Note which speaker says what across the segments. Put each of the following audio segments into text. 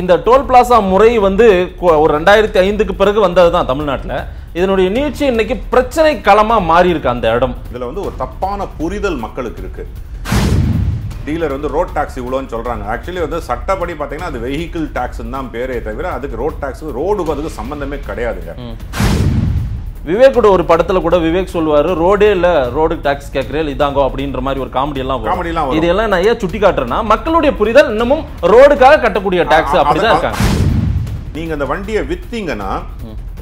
Speaker 1: இந்த toll plaza முறை வந்து ஒரு ரெண்டாயிரத்தி ஐந்துக்கு பிறகு வந்தது தான் தமிழ்நாட்டில் இதனுடைய நீட்சி இன்னைக்கு பிரச்சனை களமாக மாறி இருக்கு அந்த இடம் இதில் வந்து ஒரு
Speaker 2: தப்பான புரிதல் மக்களுக்கு இருக்கு டீலர் வந்து ரோட் டேக்ஸ் இவ்வளோன்னு சொல்கிறாங்க ஆக்சுவலி வந்து சட்டப்படி பார்த்தீங்கன்னா அது வெஹிக்கிள் டாக்ஸ் தான் பேரே தவிர அதுக்கு ரோட் டேக்ஸ் ரோடுக்கு அதுக்கு சம்மந்தமே கிடையாதுங்க விவேக்கோட ஒரு படத்துல கூட விவேக் சொல்லுவாரு ரோடே இல்ல ரோடு டாக்ஸ்
Speaker 1: கேட்கறேன் இதாங்கோ அப்படின்ற மாதிரி ஒரு காமெடி எல்லாம் எல்லாம் இதெல்லாம் நான் ஏன் சுட்டி காட்டுறேன்னா மக்களுடைய புரிதல் இன்னமும்
Speaker 2: ரோடுக்காக கட்டக்கூடிய டாக்ஸ் அப்படிதான் இருக்காங்க நீங்க அந்த வண்டியை வித்தீங்கன்னா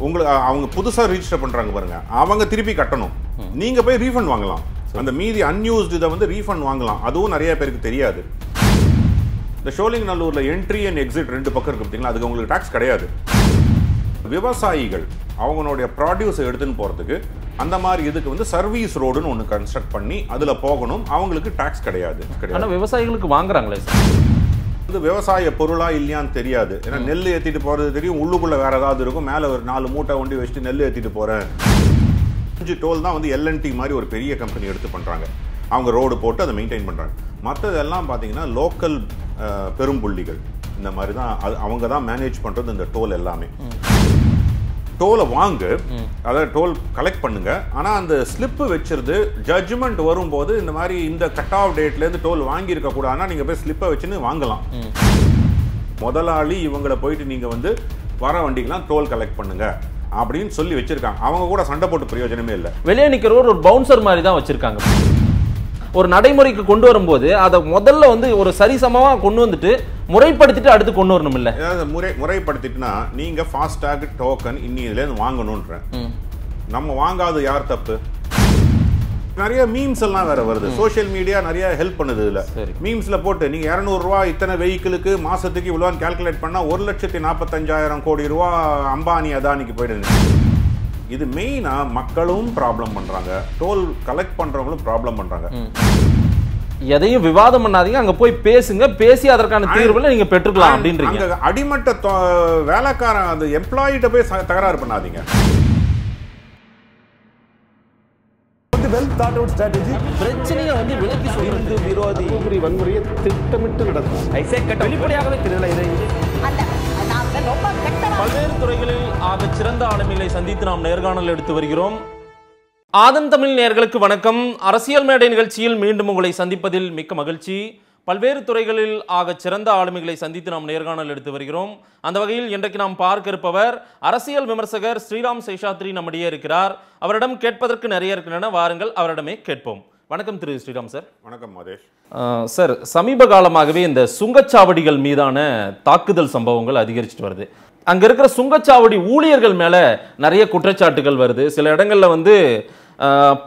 Speaker 2: உங்களுக்கு அவங்க புதுசா ரிஜிஸ்டர் பண்றாங்க பாருங்க அவங்க திருப்பி கட்டணும் நீங்க போய் ரீஃபண்ட் வாங்கலாம் அந்த மீதி அன்யூஸ்டு இதை வந்து ரீஃபண்ட் வாங்கலாம் அதுவும் நிறைய பேருக்கு தெரியாது இந்த ஷோலிங் நல்லூர்ல என்ட்ரி அண்ட் எக்ஸிட் ரெண்டு பக்கம் இருக்கு பார்த்தீங்களா அதுக்கு உங்களுக்கு டாக்ஸ் கிடையாது விவசாயிகள் அவங்களுடைய ப்ராடியூஸை எடுத்துன்னு போகிறதுக்கு அந்த மாதிரி இதுக்கு வந்து சர்வீஸ் ரோடுன்னு ஒன்று கன்ஸ்ட்ரக்ட் பண்ணி அதில் போகணும் அவங்களுக்கு டேக்ஸ் கிடையாது ஆனால்
Speaker 1: விவசாயிகளுக்கு வாங்குறாங்களே
Speaker 2: வந்து விவசாய பொருளா இல்லையான்னு தெரியாது ஏன்னா நெல் ஏற்றிட்டு போகிறது தெரியும் உள்ளுக்குள்ளே வேறு ஏதாவது இருக்கும் மேலே ஒரு நாலு மூட்டை ஒண்டி வச்சுட்டு நெல் ஏற்றிட்டு போகிறேன் அஞ்சு டோல் தான் வந்து எல்என்டி மாதிரி ஒரு பெரிய கம்பெனி எடுத்து பண்ணுறாங்க அவங்க ரோடு போட்டு அதை மெயின்டைன் பண்ணுறாங்க மற்றதெல்லாம் பார்த்தீங்கன்னா லோக்கல் பெரும்புள்ளிகள் இந்த மாதிரி தான் அது அவங்க தான் மேனேஜ் பண்ணுறது இந்த டோல் எல்லாமே டோலை வாங்கு அதாவது டோல் கலெக்ட் பண்ணுங்க ஆனால் அந்த ஸ்லிப்பு வச்சிருந்து ஜட்ஜ்மெண்ட் வரும்போது இந்த மாதிரி இந்த கட் ஆஃப் டேட்லேருந்து டோல் வாங்கியிருக்க கூடாதுன்னா நீங்கள் போய் ஸ்லிப்பை வச்சுன்னு வாங்கலாம் முதலாளி இவங்களை போயிட்டு நீங்கள் வந்து வர வண்டிக்கெலாம் டோல் கலெக்ட் பண்ணுங்க அப்படின்னு சொல்லி வச்சிருக்காங்க அவங்க கூட சண்டை போட்டு பிரயோஜனமே இல்லை
Speaker 1: வெளியே நிற்கிறவர் ஒரு பவுன்சர் மாதிரி தான் வச்சிருக்காங்க ஒரு நடைமுறைக்கு கொண்டு வரும்போது அதை முதல்ல வந்து ஒரு சரிசமமாக கொண்டு வந்துட்டு
Speaker 2: முறைப்படுத்திட்டு அடுத்து கொண்டு வரணும் இல்லை ஏதாவது முறை முறைப்படுத்திட்டுனா நீங்கள் ஃபாஸ்டாக் டோக்கன் இன்னி இதுலேருந்து வாங்கணும்ன்ற நம்ம வாங்காது யார் தப்பு நிறைய மீம்ஸ் எல்லாம் வேற வருது சோஷியல் மீடியா நிறைய ஹெல்ப் பண்ணுது இதுல மீம்ஸ்ல போட்டு நீங்க இரநூறுவா இத்தனை வெஹிக்கிளுக்கு மாசத்துக்கு இவ்வளோன்னு கேல்குலேட் பண்ணா ஒரு லட்சத்தி நாற்பத்தஞ்சாயிரம் கோடி ரூபா அம்பானி அதானிக்கு போயிடுது இது மெயினா மக்களும் ப்ராப்ளம் பண்றாங்க டோல் கலெக்ட் பண்றவங்களும் ப்ராப்ளம் பண்றாங்க
Speaker 1: எதையும் விவாதம் பண்ணாதீங்க அங்க போய் பேசுங்க பேசி அதற்கான
Speaker 2: தீர்வுல நீங்க பெற்றுக்கலாம் அப்படின்றீங்க அடிமட்ட வேலைக்காரன் அந்த எம்ப்ளாயிட்ட போய் தகராறு பண்ணாதீங்க அவுட் பிரச்சனையை வந்து வன்முறையை திட்டமிட்டு
Speaker 1: வெளிப்படையாகவே இதை பல்வேறு துறைகளில் ஆக சிறந்த ஆளுமையை சந்தித்து நாம் நேர்காணல் எடுத்து வருகிறோம் ஆதன் தமிழ் நேர்களுக்கு வணக்கம் அரசியல் மேடை நிகழ்ச்சியில் மீண்டும் உங்களை சந்திப்பதில் மிக்க மகிழ்ச்சி பல்வேறு துறைகளில் ஆக சிறந்த ஆளுமைகளை சந்தித்து நாம் நேர்காணல் எடுத்து வருகிறோம் அந்த வகையில் இன்றைக்கு நாம் பார்க்க இருப்பவர் அரசியல் விமர்சகர் ஸ்ரீராம் சேஷாத்ரி நம்மிடையே இருக்கிறார் அவரிடம் கேட்பதற்கு நிறைய இருக்கின்றன வாருங்கள் அவரிடமே கேட்போம் வணக்கம் திரு ஸ்ரீராம் சார் வணக்கம் மதேஷ் சார் சமீப காலமாகவே இந்த சுங்கச்சாவடிகள் மீதான தாக்குதல் சம்பவங்கள் அதிகரிச்சுட்டு வருது அங்கே இருக்கிற சுங்கச்சாவடி ஊழியர்கள் மேலே நிறைய குற்றச்சாட்டுகள் வருது சில இடங்களில் வந்து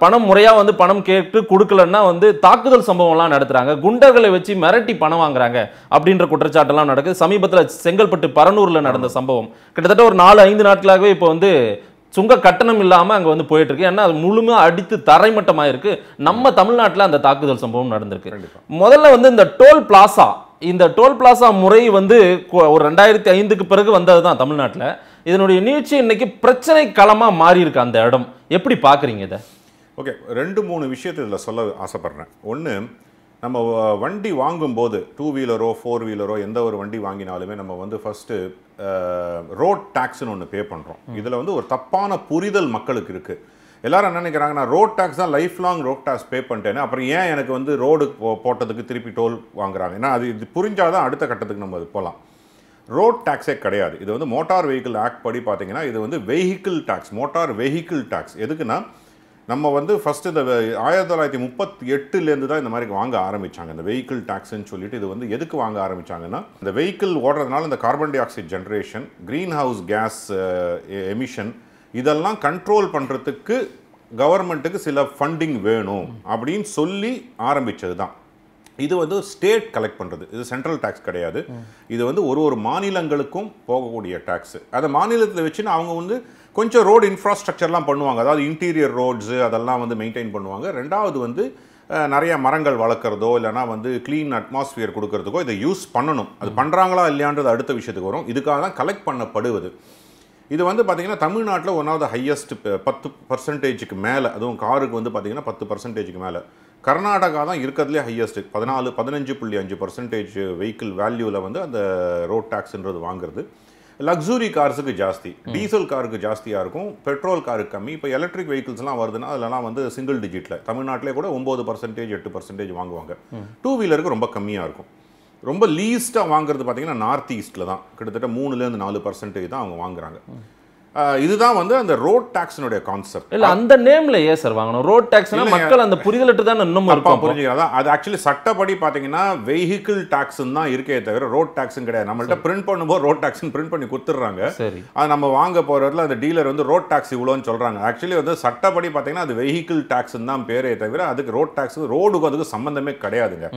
Speaker 1: பணம் முறையாக வந்து பணம் கேட்டு கொடுக்கலன்னா வந்து தாக்குதல் சம்பவம்லாம் நடத்துகிறாங்க குண்டர்களை வச்சு மிரட்டி பணம் வாங்குறாங்க அப்படின்ற குற்றச்சாட்டெல்லாம் நடக்குது சமீபத்தில் செங்கல்பட்டு பரனூரில் நடந்த சம்பவம் கிட்டத்தட்ட ஒரு நாலு ஐந்து நாட்களாகவே இப்போ வந்து சுங்க கட்டணம் இல்லாமல் அங்கே வந்து போயிட்டு இருக்கு ஏன்னா அது முழுமையாக அடித்து தரைமட்டமாக இருக்கு நம்ம தமிழ்நாட்டில் அந்த தாக்குதல் சம்பவம் நடந்திருக்கு முதல்ல வந்து இந்த டோல் பிளாசா இந்த டோல் பிளாசா முறை வந்து ஒரு ரெண்டாயிரத்தி ஐந்துக்கு பிறகு வந்தது தான் தமிழ்நாட்டில் இதனுடைய நீட்சி இன்னைக்கு பிரச்சனை களமாக மாறி இருக்கு அந்த இடம் எப்படி பார்க்குறீங்க இதை
Speaker 2: ஓகே ரெண்டு மூணு விஷயத்தை இதில் சொல்ல ஆசைப்பட்றேன் ஒன்று நம்ம வண்டி வாங்கும்போது டூ வீலரோ ஃபோர் வீலரோ எந்த ஒரு வண்டி வாங்கினாலுமே நம்ம வந்து ஃபஸ்ட்டு ரோட் டேக்ஸ்னு ஒன்று பே பண்ணுறோம் இதில் வந்து ஒரு தப்பான புரிதல் மக்களுக்கு இருக்குது எல்லாரும் என்ன நினைக்கிறாங்க நான் ரோட் டேக்ஸ் தான் life long road tax pay பண்ணிட்டேன்னு அப்புறம் ஏன் எனக்கு வந்து ரோடு போட்டதுக்கு திருப்பி டோல் வாங்குறாங்க ஏன்னா அது இது புரிஞ்சால் தான் அடுத்த கட்டத்துக்கு நம்ம அது போகலாம் ரோட் டேக்ஸே கிடையாது இது வந்து மோட்டார் வெஹிக்கிள் ஆக்ட் படி பார்த்தீங்கன்னா இது வந்து vehicle tax motor vehicle tax எதுக்குன்னா நம்ம வந்து ஃபஸ்ட்டு இந்த ஆயிரத்தி தொள்ளாயிரத்தி முப்பத்தி எட்டுலேருந்து தான் இந்த மாதிரி வாங்க ஆரம்பித்தாங்க இந்த வெஹிக்கிள் டேக்ஸ்ன்னு சொல்லிட்டு இது வந்து எதுக்கு வாங்க ஆரம்பித்தாங்கன்னா இந்த வெஹிக்கிள் ஓடுறதுனால இந்த carbon dioxide generation greenhouse gas emission இதெல்லாம் கண்ட்ரோல் பண்ணுறதுக்கு கவர்மெண்ட்டுக்கு சில ஃபண்டிங் வேணும் அப்படின்னு சொல்லி ஆரம்பித்தது தான் இது வந்து ஸ்டேட் கலெக்ட் பண்ணுறது இது சென்ட்ரல் டேக்ஸ் கிடையாது இது வந்து ஒரு ஒரு மாநிலங்களுக்கும் போகக்கூடிய டேக்ஸ் அதை மாநிலத்தில் வச்சுன்னு அவங்க வந்து கொஞ்சம் ரோடு இன்ஃப்ராஸ்ட்ரக்சர்லாம் பண்ணுவாங்க அதாவது இன்டீரியர் ரோட்ஸு அதெல்லாம் வந்து மெயின்டைன் பண்ணுவாங்க ரெண்டாவது வந்து நிறைய மரங்கள் வளர்க்குறதோ இல்லைனா வந்து க்ளீன் அட்மாஸ்ஃபியர் கொடுக்கறதுக்கோ இதை யூஸ் பண்ணணும் அது பண்ணுறாங்களா இல்லையான்றது அடுத்த விஷயத்துக்கு வரும் இதுக்காக தான் கலெக்ட் பண்ணப்படுவது இது வந்து பார்த்திங்கன்னா தமிழ்நாட்டில் ஒன் ஆஃப் த ஹையஸ்ட் பத்து பர்சன்டேஜுக்கு மேலே அதுவும் காருக்கு வந்து பார்த்திங்கன்னா பத்து பர்சன்டேஜுக்கு மேலே கர்நாடகா தான் இருக்கிறதுலே ஹையஸ்ட் பதினாலு பதினஞ்சு புள்ளி அஞ்சு பர்சன்டேஜ் வெஹிக்கிள் வேல்யூவில் வந்து அந்த ரோட் டேக்ஸ்ன்றது வாங்குறது லக்ஸுரி கார்ஸுக்கு ஜாஸ்தி டீசல் காருக்கு ஜாஸ்தியாக இருக்கும் பெட்ரோல் காருக்கு கம்மி இப்போ எலக்ட்ரிக் வெஹிக்கிள்ஸ்லாம் வருதுன்னா அதெல்லாம் வந்து சிங்கிள் டிஜிட்டில் தமிழ்நாட்டிலே கூட ஒம்பது பர்சன்டேஜ் எட்டு பர்சன்டேஜ் வாங்குவாங்க டூ வீலருக்கு ரொம்ப கம்மியாக இருக்கும் ரொம்ப லீஸ்ட்டாக வாங்குறது பார்த்தீங்கன்னா நார்த் ஈஸ்ட்டில் தான் கிட்டத்தட்ட மூணுலேருந்து நாலு பர்சன்டேஜ் தான் அவங்க வாங்குறாங்க இதுதான் வந்து அந்த ரோட் டாக்ஸினுடைய கான்செப்ட் இல்ல அந்த நேம்ல ஏன் சார் வாங்கணும் ரோட் டாக்ஸ்னா மக்கள் அந்த புரிதலட்டு தான் இன்னும் இருக்கும் புரிஞ்சுக்கிறதா அது ஆக்சுவலி சட்டப்படி பாத்தீங்கன்னா வெஹிக்கிள் டாக்ஸ்ன்னு தான் இருக்கே தவிர ரோட் டாக்ஸும் கிடையாது நம்மள்ட்ட பிரிண்ட் பண்ணும்போது ரோட் டாக்ஸ்னு பிரிண்ட் பண்ணி கொடுத்துட்றாங்க சரி அது நம்ம வாங்க போறதுல அந்த டீலர் வந்து ரோட் டாக்ஸ் இவ்வளோன்னு சொல்றாங்க ஆக்சுவலி வந்து சட்டப்படி பாத்தீங்கன்னா அது வெஹிக்கிள் டாக்ஸ் தான் பேரே தவிர அதுக்கு ரோட் டாக்ஸ் ரோடுக்கு அதுக்கு சம்பந்தமே கிடையாதுங்க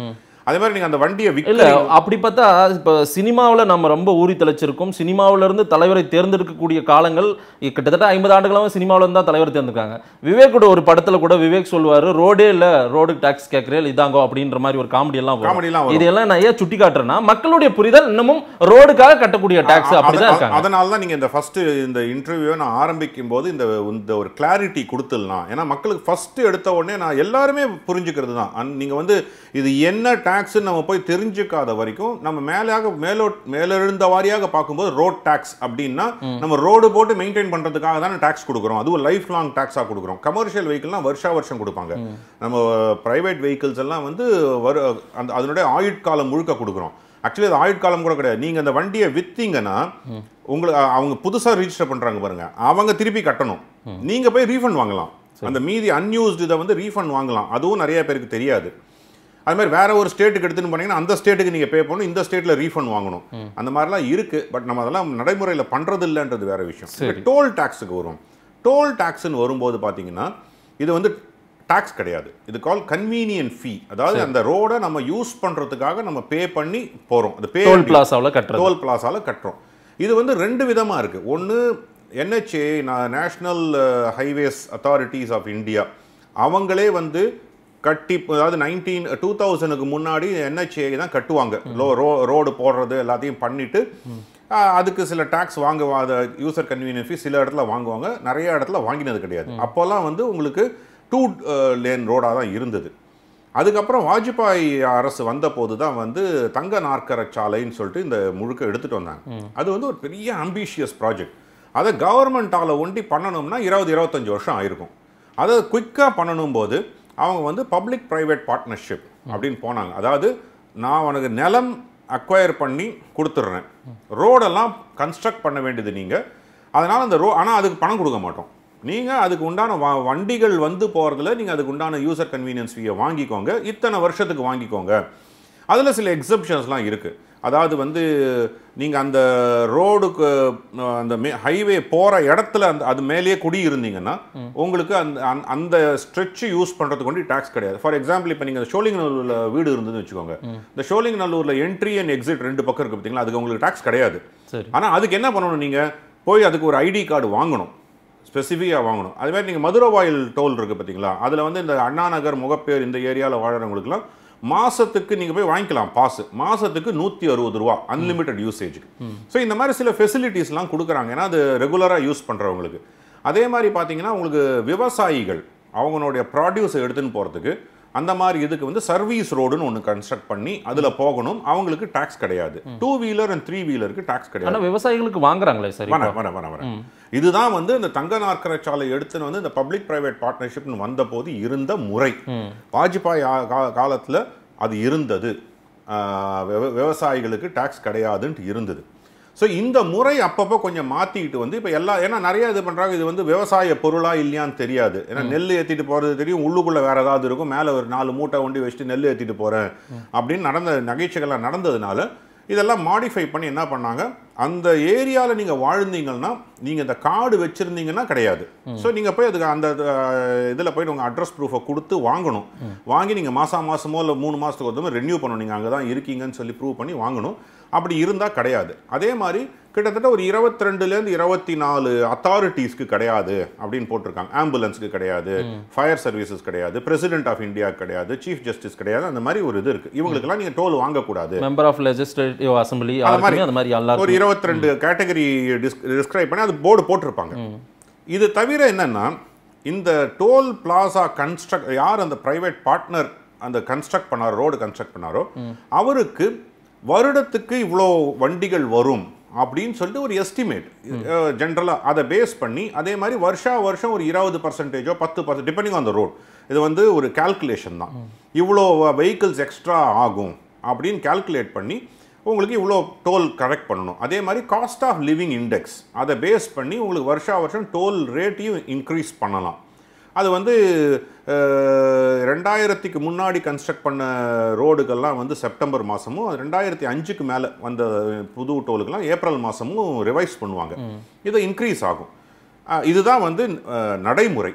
Speaker 2: அதே மாதிரி நீங்கள் அந்த வண்டியை விற்கல அப்படி பார்த்தா
Speaker 1: இப்போ சினிமாவில் நம்ம ரொம்ப ஊறி தெளிச்சிருக்கோம் சினிமாவிலேருந்து தலைவரை தேர்ந்தெடுக்கக்கூடிய காலங்கள் கிட்டத்தட்ட ஐம்பது ஆண்டுகளாக சினிமாவில் இருந்தால் தலைவர் தேர்ந்துருக்காங்க விவேக்கோட ஒரு படத்தில் கூட விவேக் சொல்வார் ரோடே இல்லை ரோடு டாக்ஸ் கேட்குறேன் இதாங்கோ அப்படின்ற மாதிரி ஒரு காமெடி எல்லாம் காமெடியெல்லாம் இதெல்லாம் நான் ஏன் சுட்டி காட்டுறேன்னா மக்களுடைய புரிதல் இன்னமும் ரோடுக்காக
Speaker 2: கட்டக்கூடிய டாக்ஸ் அப்படிதான் இருக்காங்க அதனால தான் நீங்கள் இந்த ஃபஸ்ட்டு இந்த இன்டர்வியூவை நான் ஆரம்பிக்கும் போது இந்த இந்த ஒரு கிளாரிட்டி கொடுத்துடலாம் ஏன்னா மக்களுக்கு ஃபஸ்ட்டு எடுத்த உடனே நான் எல்லாருமே புரிஞ்சுக்கிறது தான் நீங்கள் வந்து இது என்ன டேக்ஸ்ன்னு நம்ம போய் தெரிஞ்சுக்காத வரைக்கும் நம்ம மேலாக மேலோ மேலெழுந்த வாரியாக பார்க்கும்போது ரோட் டேக்ஸ் அப்படின்னா நம்ம ரோடு போட்டு மெயின்டைன் பண்ணுறதுக்காக தானே டேக்ஸ் கொடுக்குறோம் அதுவும் லைஃப் லாங் டேக்ஸாக கொடுக்குறோம் கமர்ஷியல் வெஹிக்கிள்லாம் வருஷா வருஷம் கொடுப்பாங்க நம்ம ப்ரைவேட் வெஹிக்கிள்ஸ் எல்லாம் வந்து வரு அந்த அதனுடைய ஆயுட்காலம் முழுக்க கொடுக்குறோம் ஆக்சுவலி அது ஆயுட்காலம் கூட கிடையாது நீங்கள் அந்த வண்டியை விற்றீங்கன்னா உங்களுக்கு அவங்க புதுசாக ரிஜிஸ்டர் பண்ணுறாங்க பாருங்கள் அவங்க திருப்பி கட்டணும் நீங்கள் போய் ரீஃபண்ட் வாங்கலாம் அந்த மீதி அன்யூஸ்டு இதை வந்து ரீஃபண்ட் வாங்கலாம் அதுவும் நிறைய பேருக்கு தெரியாது அது மாதிரி வேறு ஒரு ஸ்டேட்டுக்கு எடுத்துன்னு போனீங்கன்னா அந்த ஸ்டேட்டுக்கு நீங்கள் பே பண்ணணும் இந்த ஸ்டேட்டில் ரீஃபண்ட் வாங்கணும் அந்த மாதிரிலாம் இருக்குது பட் நம்ம அதெல்லாம் நடைமுறையில் பண்ணுறது இல்லைன்றது வேறு விஷயம் டோல் டேக்ஸுக்கு வரும் டோல் டேக்ஸ்ன்னு வரும்போது பார்த்தீங்கன்னா இது வந்து டேக்ஸ் கிடையாது இது கால் கன்வீனியன்ட் ஃபீ அதாவது அந்த ரோடை நம்ம யூஸ் பண்ணுறதுக்காக நம்ம பே பண்ணி போகிறோம் அது பே டோல் பிளாசாவில் கட்டுறோம் டோல் பிளாசாவில் கட்டுறோம் இது வந்து ரெண்டு விதமாக இருக்குது ஒன்று NHA national highways authorities of India அவங்களே வந்து கட்டி அதாவது நைன்டீன் டூ தௌசண்ட்க்கு முன்னாடி என்ஹெச்ஏ தான் கட்டுவாங்க லோ ரோ ரோடு போடுறது எல்லாத்தையும் பண்ணிவிட்டு அதுக்கு சில டேக்ஸ் வாங்க யூசர் கன்வீனியன் ஃபீஸ் சில இடத்துல வாங்குவாங்க நிறைய இடத்துல வாங்கினது கிடையாது அப்போல்லாம் வந்து உங்களுக்கு டூ லேன் ரோடாக தான் இருந்தது அதுக்கப்புறம் வாஜ்பாய் அரசு வந்த போது தான் வந்து தங்க நாற்கர சாலைன்னு சொல்லிட்டு இந்த முழுக்க எடுத்துகிட்டு வந்தாங்க அது வந்து ஒரு பெரிய அம்பிஷியஸ் ப்ராஜெக்ட் அதை கவர்மெண்ட்டால் ஒண்டி பண்ணணும்னா இருபது இருபத்தஞ்சி வருஷம் ஆயிருக்கும் அதை குயிக்காக பண்ணணும் போது அவங்க வந்து பப்ளிக் ப்ரைவேட் பார்ட்னர்ஷிப் அப்படின்னு போனாங்க அதாவது நான் உனக்கு நிலம் அக்வயர் பண்ணி கொடுத்துட்றேன் ரோடெல்லாம் கன்ஸ்ட்ரக்ட் பண்ண வேண்டியது நீங்கள் அதனால் அந்த ரோ ஆனால் அதுக்கு பணம் கொடுக்க மாட்டோம் நீங்கள் அதுக்கு உண்டான வ வண்டிகள் வந்து போகிறதுல நீங்கள் அதுக்கு உண்டான யூசர் கன்வீனியன்ஸ் ஃபீயை வாங்கிக்கோங்க இத்தனை வருஷத்துக்கு வாங்கிக்கோங்க அதில் சில எக்ஸப்ஷன்ஸ்லாம் இருக்குது அதாவது வந்து நீங்கள் அந்த ரோடுக்கு அந்த மே ஹைவே போகிற இடத்துல அந்த அது மேலேயே குடியிருந்தீங்கன்னா உங்களுக்கு அந்த அந்த ஸ்ட்ரெச்சு யூஸ் பண்ணுறதுக்கு கொண்டு டேக்ஸ் கிடையாது ஃபார் எக்ஸாம்பிள் இப்போ நீங்கள் நல்லூரில் வீடு இருந்ததுன்னு வச்சுக்கோங்க இந்த நல்லூரில் என்ட்ரி அண்ட் எக்ஸிட் ரெண்டு பக்கம் இருக்குது பார்த்தீங்களா அதுக்கு உங்களுக்கு டேக்ஸ் கிடையாது ஆனால் அதுக்கு என்ன பண்ணணும் நீங்கள் போய் அதுக்கு ஒரு ஐடி கார்டு வாங்கணும் ஸ்பெசிஃபிக்காக வாங்கணும் அதுமாதிரி நீங்கள் மதுரவாயில் டோல் இருக்குது பார்த்தீங்களா அதில் வந்து இந்த அண்ணா நகர் முகப்பேர் இந்த ஏரியாவில் வாழறவங்களுக்குலாம் மாதத்துக்கு நீங்கள் போய் வாங்கிக்கலாம் பாஸ் மாதத்துக்கு நூற்றி அறுபது ரூபா அன்லிமிட்டெட் யூசேஜுக்கு ஸோ இந்த மாதிரி சில ஃபெசிலிட்டிஸ்லாம் கொடுக்குறாங்க ஏன்னா அது ரெகுலராக யூஸ் பண்ணுறவங்களுக்கு அதே மாதிரி பார்த்தீங்கன்னா உங்களுக்கு விவசாயிகள் அவங்களுடைய ப்ராடியூஸை எடுத்துன்னு போகிறதுக்கு அந்த மாதிரி இதுக்கு வந்து சர்வீஸ் ரோடுன்னு ஒன்று கன்ஸ்ட்ரக்ட் பண்ணி அதில் போகணும் அவங்களுக்கு டாக்ஸ் கிடையாது டூ வீலர் அண்ட் த்ரீ வீலருக்கு டாக்ஸ் கிடையாது விவசாயிகளுக்கு வாங்குறாங்களே சரி வர வர வர வர இதுதான் வந்து இந்த தங்க நாற்கரை சாலை எடுத்துன்னு வந்து இந்த பப்ளிக் பிரைவேட் பார்ட்னர்ஷிப்னு வந்தபோது இருந்த முறை வாஜ்பாய் காலத்தில் அது இருந்தது விவசாயிகளுக்கு டாக்ஸ் கிடையாதுன்ட்டு இருந்தது ஸோ இந்த முறை அப்பப்போ கொஞ்சம் மாற்றிக்கிட்டு வந்து இப்போ எல்லா ஏன்னா நிறைய இது பண்ணுறாங்க இது வந்து விவசாய பொருளாக இல்லையான்னு தெரியாது ஏன்னா நெல் ஏற்றிட்டு போகிறது தெரியும் உள்ளுக்குள்ளே வேறு ஏதாவது இருக்கும் மேலே ஒரு நாலு மூட்டை ஒண்டி வச்சுட்டு நெல் ஏற்றிட்டு போகிறேன் அப்படின்னு நடந்த நகைச்சிகள்லாம் நடந்ததுனால இதெல்லாம் மாடிஃபை பண்ணி என்ன பண்ணாங்க அந்த ஏரியாவில் நீங்கள் வாழ்ந்தீங்கன்னா நீங்கள் இந்த கார்டு வச்சுருந்தீங்கன்னா கிடையாது ஸோ நீங்கள் போய் அதுக்கு அந்த இதில் போய் உங்கள் அட்ரஸ் ப்ரூஃபை கொடுத்து வாங்கணும் வாங்கி நீங்கள் மாதம் மாதமோ இல்லை மூணு மாதத்துக்கு ஒருத்தமோ ரெனியூ பண்ணணும் நீங்கள் அங்கே தான் இருக்கீங்கன்னு சொல்லி ப்ரூவ் பண்ணி வாங்கணும் அப்படி இருந்தால் கிடையாது அதே மாதிரி கிட்டத்தட்ட ஒரு இருபத்தி ரெண்டுலேருந்து இருபத்தி நாலு அத்தாரிட்டிஸ்க்கு கிடையாது அப்படின்னு போட்டிருக்காங்க ஆம்புலன்ஸ்க்கு கிடையாது ஃபயர் சர்வீசஸ் கிடையாது பிரசிடென்ட் ஆஃப் இந்தியா கிடையாது சீஃப் ஜஸ்டிஸ் கிடையாது அந்த மாதிரி ஒரு இது இருக்கு இவங்களுக்குலாம் நீங்கள் டோல் வாங்கக்கூடாது மெம்பர் ஆஃப் லெஜிஸ்லேட்டிவ் அசம்பிளி அந்த மாதிரி ஒரு இருபத்தி ரெண்டு கேட்டகரி டிஸ்கிரைப் பண்ணி அது போர்டு போட்டிருப்பாங்க இது தவிர என்னன்னா இந்த டோல் பிளாசா கன்ஸ்ட்ரக்ட் யார் அந்த ப்ரைவேட் பார்ட்னர் அந்த கன்ஸ்ட்ரக்ட் பண்ணாரோ ரோடு கன்ஸ்ட்ரக்ட் பண்ணாரோ அவருக்கு வருடத்துக்கு இவ்வளோ வண்டிகள் வரும் அப்படின்னு சொல்லிட்டு ஒரு எஸ்டிமேட் ஜென்ரலாக அதை பேஸ் பண்ணி அதே மாதிரி வருஷா வருஷம் ஒரு இருபது பர்சன்டேஜோ பத்து percent depending on the road இது வந்து ஒரு கேல்குலேஷன் தான் இவ்வளோ வெஹிக்கிள்ஸ் எக்ஸ்ட்ரா ஆகும் அப்படின்னு கேல்குலேட் பண்ணி உங்களுக்கு இவ்வளோ டோல் கரெக்ட் பண்ணணும் அதே மாதிரி காஸ்ட் ஆஃப் லிவிங் இண்டெக்ஸ் அதை பேஸ் பண்ணி உங்களுக்கு வருஷா வருஷம் டோல் ரேட்டையும் இன்க்ரீஸ் பண்ணலாம் அது வந்து ரெண்டாயிரத்துக்கு முன்னாடி கன்ஸ்ட்ரக்ட் பண்ண ரோடுகள்லாம் வந்து செப்டம்பர் மாதமும் ரெண்டாயிரத்தி அஞ்சுக்கு மேலே வந்த புது டோலுக்கெல்லாம் ஏப்ரல் மாதமும் ரிவைஸ் பண்ணுவாங்க இது இன்க்ரீஸ் ஆகும் இதுதான் வந்து நடைமுறை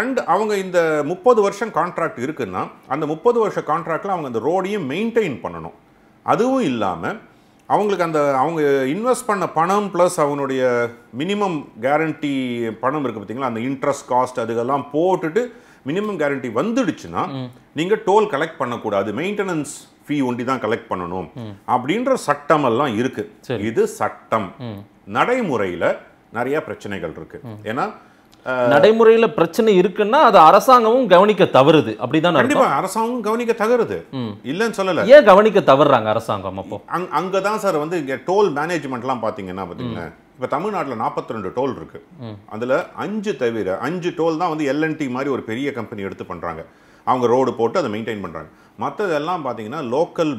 Speaker 2: அண்ட் அவங்க இந்த முப்பது வருஷம் கான்ட்ராக்ட் இருக்குன்னா அந்த முப்பது வருஷம் கான்ட்ராக்டில் அவங்க அந்த ரோடையும் மெயின்டைன் பண்ணணும் அதுவும் இல்லாமல் அவங்களுக்கு அந்த அவங்க இன்வெஸ்ட் பண்ண பணம் ப்ளஸ் அவனுடைய மினிமம் கேரண்டி பணம் இருக்குது பார்த்தீங்களா அந்த இன்ட்ரெஸ்ட் காஸ்ட் அதுக்கெல்லாம் போட்டுட்டு மினிமம் கேரண்டி வந்துடுச்சுன்னா நீங்கள் டோல் கலெக்ட் பண்ணக்கூடாது மெயின்டெனன்ஸ் ஃபீ ஒண்டி தான் கலெக்ட் பண்ணணும் அப்படின்ற சட்டம் எல்லாம் இருக்குது இது சட்டம் நடைமுறையில் நிறைய பிரச்சனைகள்
Speaker 1: இருக்குது ஏன்னா நடைமுறையில பிரச்சனை இருக்குன்னா அது அரசாங்கமும் கவனிக்க தவறுது அப்படிதான் கண்டிப்பா அரசாங்கம் கவனிக்க தவறுது இல்லன்னு சொல்லல ஏன் கவனிக்க தவறுறாங்க அரசாங்கம் அப்போ
Speaker 2: அங்கதான் சார் வந்து இங்க டோல் மேனேஜ்மெண்ட்லாம் பாத்தீங்கன்னா பாத்தீங்கன்னா இப்போ தமிழ்நாட்டில் நாற்பத்தி ரெண்டு டோல் இருக்கு அதில் அஞ்சு தவிர அஞ்சு டோல் தான் வந்து எல்என்டி மாதிரி ஒரு பெரிய கம்பெனி எடுத்து பண்ணுறாங்க அவங்க ரோடு போட்டு அதை மெயின்டைன் பண்ணுறாங்க மற்றதெல்லாம் பார்த்தீங்கன்னா லோக்கல்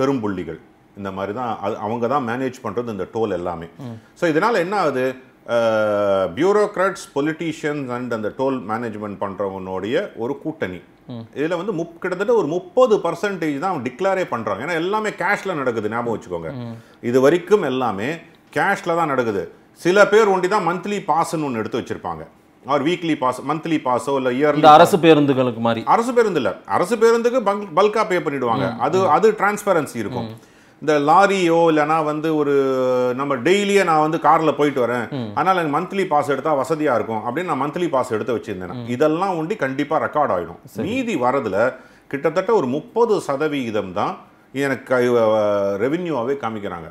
Speaker 2: பெரும்புள்ளிகள் இந்த மாதிரி தான் அது அவங்க தான் மேனேஜ் பண்ணுறது இந்த டோல் எல்லாமே ஸோ இதனால் என்ன ஆகுது பியூரோக்ராட்ஸ் பொலிட்டீஷியன்ஸ் அண்ட் அந்த டோல் மேனேஜ்மெண்ட் பண்ணுறவனுடைய ஒரு கூட்டணி இதில் வந்து முப் கிட்டத்தட்ட ஒரு முப்பது பர்சன்டேஜ் தான் அவன் டிக்ளேரே பண்ணுறாங்க ஏன்னா எல்லாமே கேஷில் நடக்குது ஞாபகம் வச்சுக்கோங்க இது வரைக்கும் எல்லாமே கேஷில் தான் நடக்குது சில பேர் ஒண்டி தான் மந்த்லி பாஸ்ன்னு ஒன்று எடுத்து வச்சுருப்பாங்க ஆர் வீக்லி பாஸ் மந்த்லி பாஸோ இல்லை இயர்லி அரசு பேருந்துகளுக்கு மாதிரி அரசு பேருந்து இல்லை அரசு பேருந்துக்கு பல்காக பே பண்ணிடுவாங்க அது அது டிரான்ஸ்பரன்சி இருக்கும் இந்த லாரியோ இல்லைனா வந்து ஒரு நம்ம டெய்லியே நான் வந்து காரில் போயிட்டு வரேன் அதனால் எனக்கு மந்த்லி பாஸ் எடுத்தால் வசதியாக இருக்கும் அப்படின்னு நான் மந்த்லி பாஸ் எடுத்து வச்சுருந்தேன் இதெல்லாம் உண்டி கண்டிப்பாக ரெக்கார்ட் ஆகிடும் மீதி வரதில் கிட்டத்தட்ட ஒரு முப்பது சதவிகிதம் தான் எனக்கு ரெவின்யூவாகவே காமிக்கிறாங்க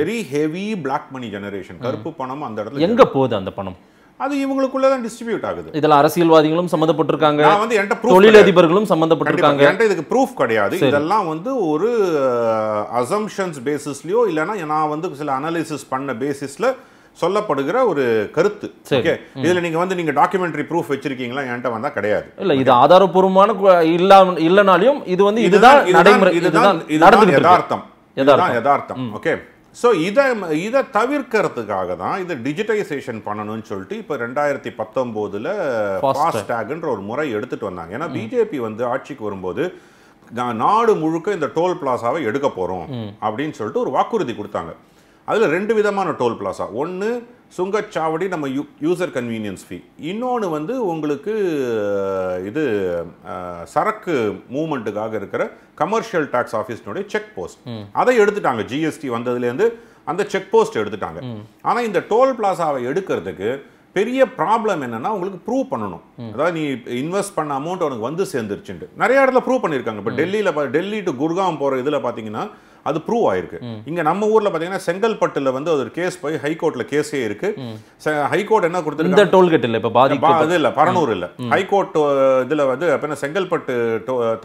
Speaker 2: very heavy black money generation கருப்பு பணம் அந்த இடத்துல எங்கே போகுது அந்த பணம் அது இவங்களுக்குள்ள தான் டிஸ்ட்ரிபியூட் ஆகுது இதில் அரசியல்வாதிகளும் சம்மந்தப்பட்டிருக்காங்க நான் வந்து என்கிட்ட தொழிலதிபர்களும்
Speaker 1: சம்மந்தப்பட்டிருக்காங்க என்கிட்ட இதுக்கு ப்ரூஃப் கிடையாது இதெல்லாம்
Speaker 2: வந்து ஒரு அசம்ஷன்ஸ் பேசிஸ்லயோ இல்லைன்னா நான் வந்து சில அனாலிசிஸ் பண்ண பேசிஸ்ல சொல்லப்படுகிற ஒரு கருத்து ஓகே இதுல நீங்க வந்து நீங்க டாக்குமெண்ட்ரி ப்ரூஃப் வச்சிருக்கீங்களா என்கிட்ட வந்தா கிடையாது
Speaker 1: இல்ல இது ஆதாரபூர்வமான
Speaker 2: இல்ல இல்லனாலும் இது வந்து இதுதான் நடைமுறை இதுதான் யதார்த்தம் யதார்த்தம் ஓகே ஸோ இதை இதை தவிர்க்கிறதுக்காக தான் இதை டிஜிட்டைசேஷன் பண்ணணும்னு சொல்லிட்டு இப்போ ரெண்டாயிரத்தி பத்தொம்போதில் ஃபாஸ்டேக்ன்ற ஒரு முறை எடுத்துகிட்டு வந்தாங்க ஏன்னா பிஜேபி வந்து ஆட்சிக்கு வரும்போது நாடு முழுக்க இந்த டோல் பிளாசாவை எடுக்க போகிறோம் அப்படின்னு சொல்லிட்டு ஒரு வாக்குறுதி கொடுத்தாங்க அதில் ரெண்டு விதமான டோல் பிளாசா ஒன்று சுங்கச்சாவடி நம்ம யூ யூசர் கன்வீனியன்ஸ் ஃபீ இன்னொன்று வந்து உங்களுக்கு இது சரக்கு மூமெண்ட்டுக்காக இருக்கிற கமர்ஷியல் டேக்ஸ் ஆஃபீஸ்னுடைய செக் போஸ்ட் அதை எடுத்துட்டாங்க ஜிஎஸ்டி வந்ததுலேருந்து அந்த செக் போஸ்ட் எடுத்துட்டாங்க ஆனால் இந்த டோல் பிளாசாவை எடுக்கிறதுக்கு பெரிய ப்ராப்ளம் என்னன்னா உங்களுக்கு ப்ரூவ் பண்ணணும் அதாவது நீ இன்வெஸ்ட் பண்ண அமௌண்ட் உனக்கு வந்து சேர்ந்துருச்சுன்ட்டு நிறைய இடத்துல ப்ரூவ் பண்ணியிருக்காங்க இப்போ டெல்லியில் டெல்லி டு குர்காம் போகிற இதில் பார்த்தீங்கன்னா அது ப்ரூவ் ஆயிருக்கு இங்க நம்ம ஊர்ல பாத்தீங்கன்னா செங்கல்பட்டுல வந்து ஒரு கேஸ் போய் ஹைகோர்ட்ல கேஸே இருக்கு ஹைகோர்ட் என்ன கொடுத்துருக்கு டோல்கேட்
Speaker 1: இல்ல இப்ப அது இல்ல பரனூர் இல்ல
Speaker 2: ஹைகோர்ட் இதுல வந்து செங்கல்பட்டு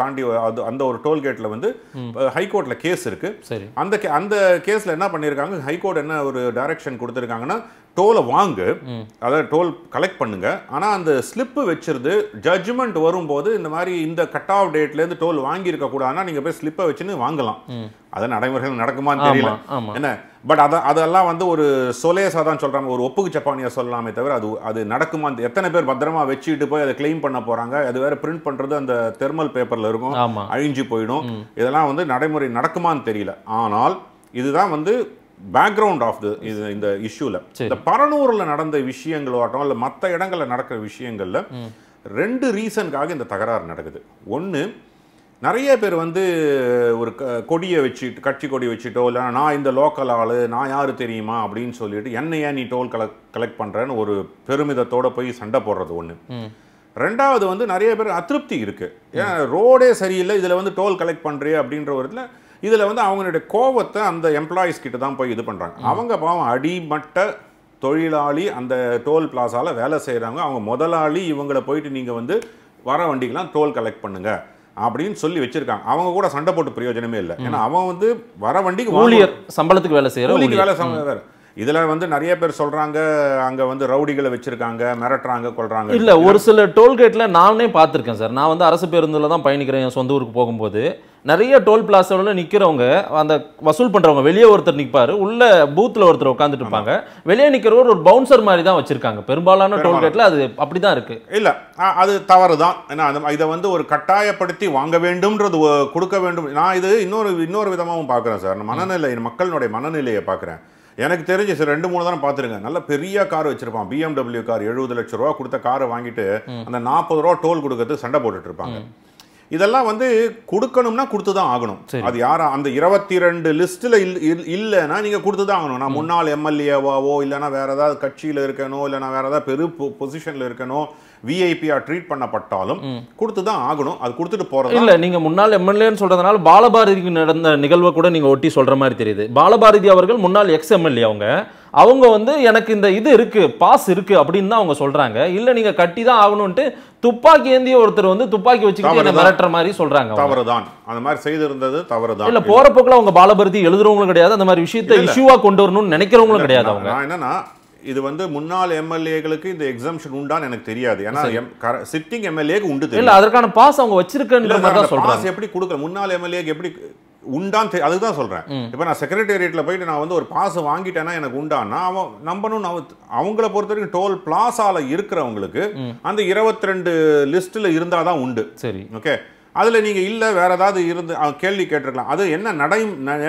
Speaker 2: தாண்டி அது அந்த ஒரு டோல்கேட்ல வந்து ஹைகோர்ட்ல கேஸ் இருக்கு அந்த அந்த கேஸ்ல என்ன பண்ணிருக்காங்க ஹைகோர்ட் என்ன ஒரு டைரக்ஷன் கொடுத்துருக்காங்கன்னா டோலை வாங்கு அதாவது டோல் கலெக்ட் பண்ணுங்க ஆனா அந்த ஸ்லிப்பு வச்சிருந்து ஜட்ஜ்மெண்ட் வரும்போது இந்த மாதிரி இந்த கட் ஆஃப் டேட்லேருந்து டோல் வாங்கியிருக்க கூடாதுன்னா நீங்கள் போய் ஸ்லிப்பை வச்சுன்னு வாங்கலாம் அது நடைமுறைகள் நடக்குமான்னு தெரியல என்ன பட் அதை அதெல்லாம் வந்து ஒரு சொலேசா தான் சொல்கிறாங்க ஒரு ஒப்புக்கு சப்பானியா சொல்லலாமே தவிர அது அது நடக்குமா எத்தனை பேர் பத்திரமா வச்சுட்டு போய் அதை கிளைம் பண்ண போகிறாங்க அது வேற பிரிண்ட் பண்ணுறது அந்த தெர்மல் பேப்பர்ல இருக்கும் அழிஞ்சு போயிடும் இதெல்லாம் வந்து நடைமுறை நடக்குமான்னு தெரியல ஆனால் இதுதான் வந்து பேக்ரவுண்ட் ஆஃப் இது இந்த இஷ்யூல இந்த பரனூரில் நடந்த விஷயங்களாகட்டும் இல்லை மற்ற இடங்களில் நடக்கிற விஷயங்களில் ரெண்டு ரீசனுக்காக இந்த தகராறு நடக்குது ஒன்று நிறைய பேர் வந்து ஒரு க கொடியை வச்சுட்டு கட்சி கொடியை வச்சுட்டோ இல்லை நான் இந்த லோக்கல் ஆள் நான் யார் தெரியுமா அப்படின்னு சொல்லிட்டு என்னையா நீ டோல் கலெக்ட் கலெக்ட் பண்ணுறேன்னு ஒரு பெருமிதத்தோடு போய் சண்டை போடுறது ஒன்று ரெண்டாவது வந்து நிறைய பேர் அதிருப்தி இருக்குது ஏன்னா ரோடே சரியில்லை இதில் வந்து டோல் கலெக்ட் பண்ணுறிய அப்படின்ற ஒரு இதில் இதில் வந்து அவங்களுடைய கோவத்தை அந்த எம்ப்ளாயிஸ் கிட்ட தான் போய் இது பண்ணுறாங்க அவங்க பாவம் அடிமட்ட தொழிலாளி அந்த டோல் பிளாஸாவில் வேலை செய்கிறாங்க அவங்க முதலாளி இவங்களை போயிட்டு நீங்கள் வந்து வர வண்டிக்கெலாம் டோல் கலெக்ட் பண்ணுங்கள் அப்படின்னு சொல்லி வச்சிருக்காங்க அவங்க கூட சண்டை போட்டு பிரயோஜனமே இல்லை ஏன்னா அவன் வந்து வர வண்டிக்கு ஊழியர்
Speaker 1: சம்பளத்துக்கு வேலை செய்யற ஊழிக்கு வேலை சம்பளம்
Speaker 2: இதில் வந்து நிறைய பேர் சொல்கிறாங்க அங்கே வந்து ரவுடிகளை வச்சுருக்காங்க மிரட்டுறாங்க கொள்கிறாங்க இல்லை ஒரு
Speaker 1: சில டோல்கேட்டில் நானே பார்த்துருக்கேன் சார் நான் வந்து அரசு பேருந்தில் தான் பயணிக்கிறேன் என் சொந்த ஊருக்கு போகும்போது நிறைய டோல் பிளாசாவில் நிற்கிறவங்க அந்த வசூல் பண்ணுறவங்க வெளியே ஒருத்தர் நிற்பார் உள்ள பூத்தில் ஒருத்தர் உட்காந்துட்டு இருப்பாங்க வெளியே நிற்கிறவர் ஒரு பவுன்சர் மாதிரி தான் வச்சுருக்காங்க
Speaker 2: பெரும்பாலான டோல் கேட்டில்
Speaker 1: அது அப்படி தான் இருக்குது
Speaker 2: இல்லை அது தவறு தான் ஏன்னா இதை வந்து ஒரு கட்டாயப்படுத்தி வாங்க வேண்டும்ன்றது கொடுக்க வேண்டும் நான் இது இன்னொரு இன்னொரு விதமாகவும் பார்க்குறேன் சார் மனநிலை மக்களுடைய மனநிலையை பார்க்குறேன் எனக்கு தெரிஞ்சு சார் ரெண்டு மூணு தானே பார்த்துருங்க நல்ல பெரிய கார் வச்சிருப்பான் பிஎம்டபிள்யூ கார் எழுபது லட்சம் ரூபா கொடுத்த காரை வாங்கிட்டு அந்த நாற்பது ரூபா டோல் கொடுக்கறது சண்டை போட்டுட்டு இருப்பாங்க இதெல்லாம் வந்து கொடுக்கணும்னா கொடுத்து தான் ஆகணும் அது யாரா அந்த இருபத்தி ரெண்டு லிஸ்ட்டில் இல்லைன்னா நீங்கள் கொடுத்து தான் ஆகணும் நான் முன்னாள் எம்எல்ஏவாவோ இல்லைனா வேறு ஏதாவது கட்சியில் இருக்கணும் இல்லைனா வேறு ஏதாவது பெரு பொசிஷனில் இருக்கணும் விஐபியாக ட்ரீட் பண்ணப்பட்டாலும் கொடுத்து தான் ஆகணும் அது கொடுத்துட்டு போகிறது இல்லை
Speaker 1: நீங்கள் முன்னாள் எம்எல்ஏன்னு சொல்கிறதுனால பாலபாரதிக்கு நடந்த நிகழ்வை கூட நீங்கள் ஒட்டி சொல்கிற மாதிரி தெரியுது பாலபாரதி அவர்கள் முன்னாள் எக்ஸ் எம்எல்ஏ அவங்க அவங்க வந்து எனக்கு இந்த இது இருக்குது பாஸ் இருக்குது அப்படின்னு தான் அவங்க சொல்கிறாங்க இல்லை நீங்கள் கட்டி தான் ஆகணும்ன்ட்டு துப்பாக்கி ஏந்திய ஒருத்தர் வந்து துப்பாக்கி வச்சுக்கிட்டு என்ன மிரட்டுற மாதிரி சொல்றாங்க தான்
Speaker 2: அந்த மாதிரி செய்திருந்தது தவறு இல்ல இல்லை
Speaker 1: போக்குல அவங்க பாலபரதி எழுதுறவங்களும் கிடையாது அந்த மாதிரி விஷயத்தை இஷ்யூவா கொண்டு வரணும்னு நினைக்கிறவங்களும் கிடையாது அவங்க
Speaker 2: என்னன்னா இது வந்து முன்னாள் எம்எல்ஏகளுக்கு இந்த எக்ஸாம்ஷன் உண்டான்னு எனக்கு தெரியாது ஏன்னா சிட்டிங் எம்எல்ஏக்கு உண்டு தெரியல அதற்கான
Speaker 1: பாஸ் அவங்க வச்சிருக்கேன் பாஸ்
Speaker 2: எப்படி கொடுக்கல முன்னாள் எம்எல்ஏக்கு எப்படி உண்டான்னு அதுதான் சொல்றேன் இப்போ நான் செக்ரட்டேரியட்டில் போயிட்டு நான் வந்து ஒரு பாஸ் வாங்கிட்டேன்னா எனக்கு உண்டான்னா அவன் நம்பணும் அவங்கள பொறுத்த வரைக்கும் டோல் பிளாஸாவில் இருக்கிறவங்களுக்கு அந்த இருபத்தி ரெண்டு லிஸ்ட்ல இருந்தால் தான் உண்டு சரி ஓகே அதில் நீங்கள் இல்லை வேறு ஏதாவது இருந்து கேள்வி கேட்டிருக்கலாம் அது என்ன நடை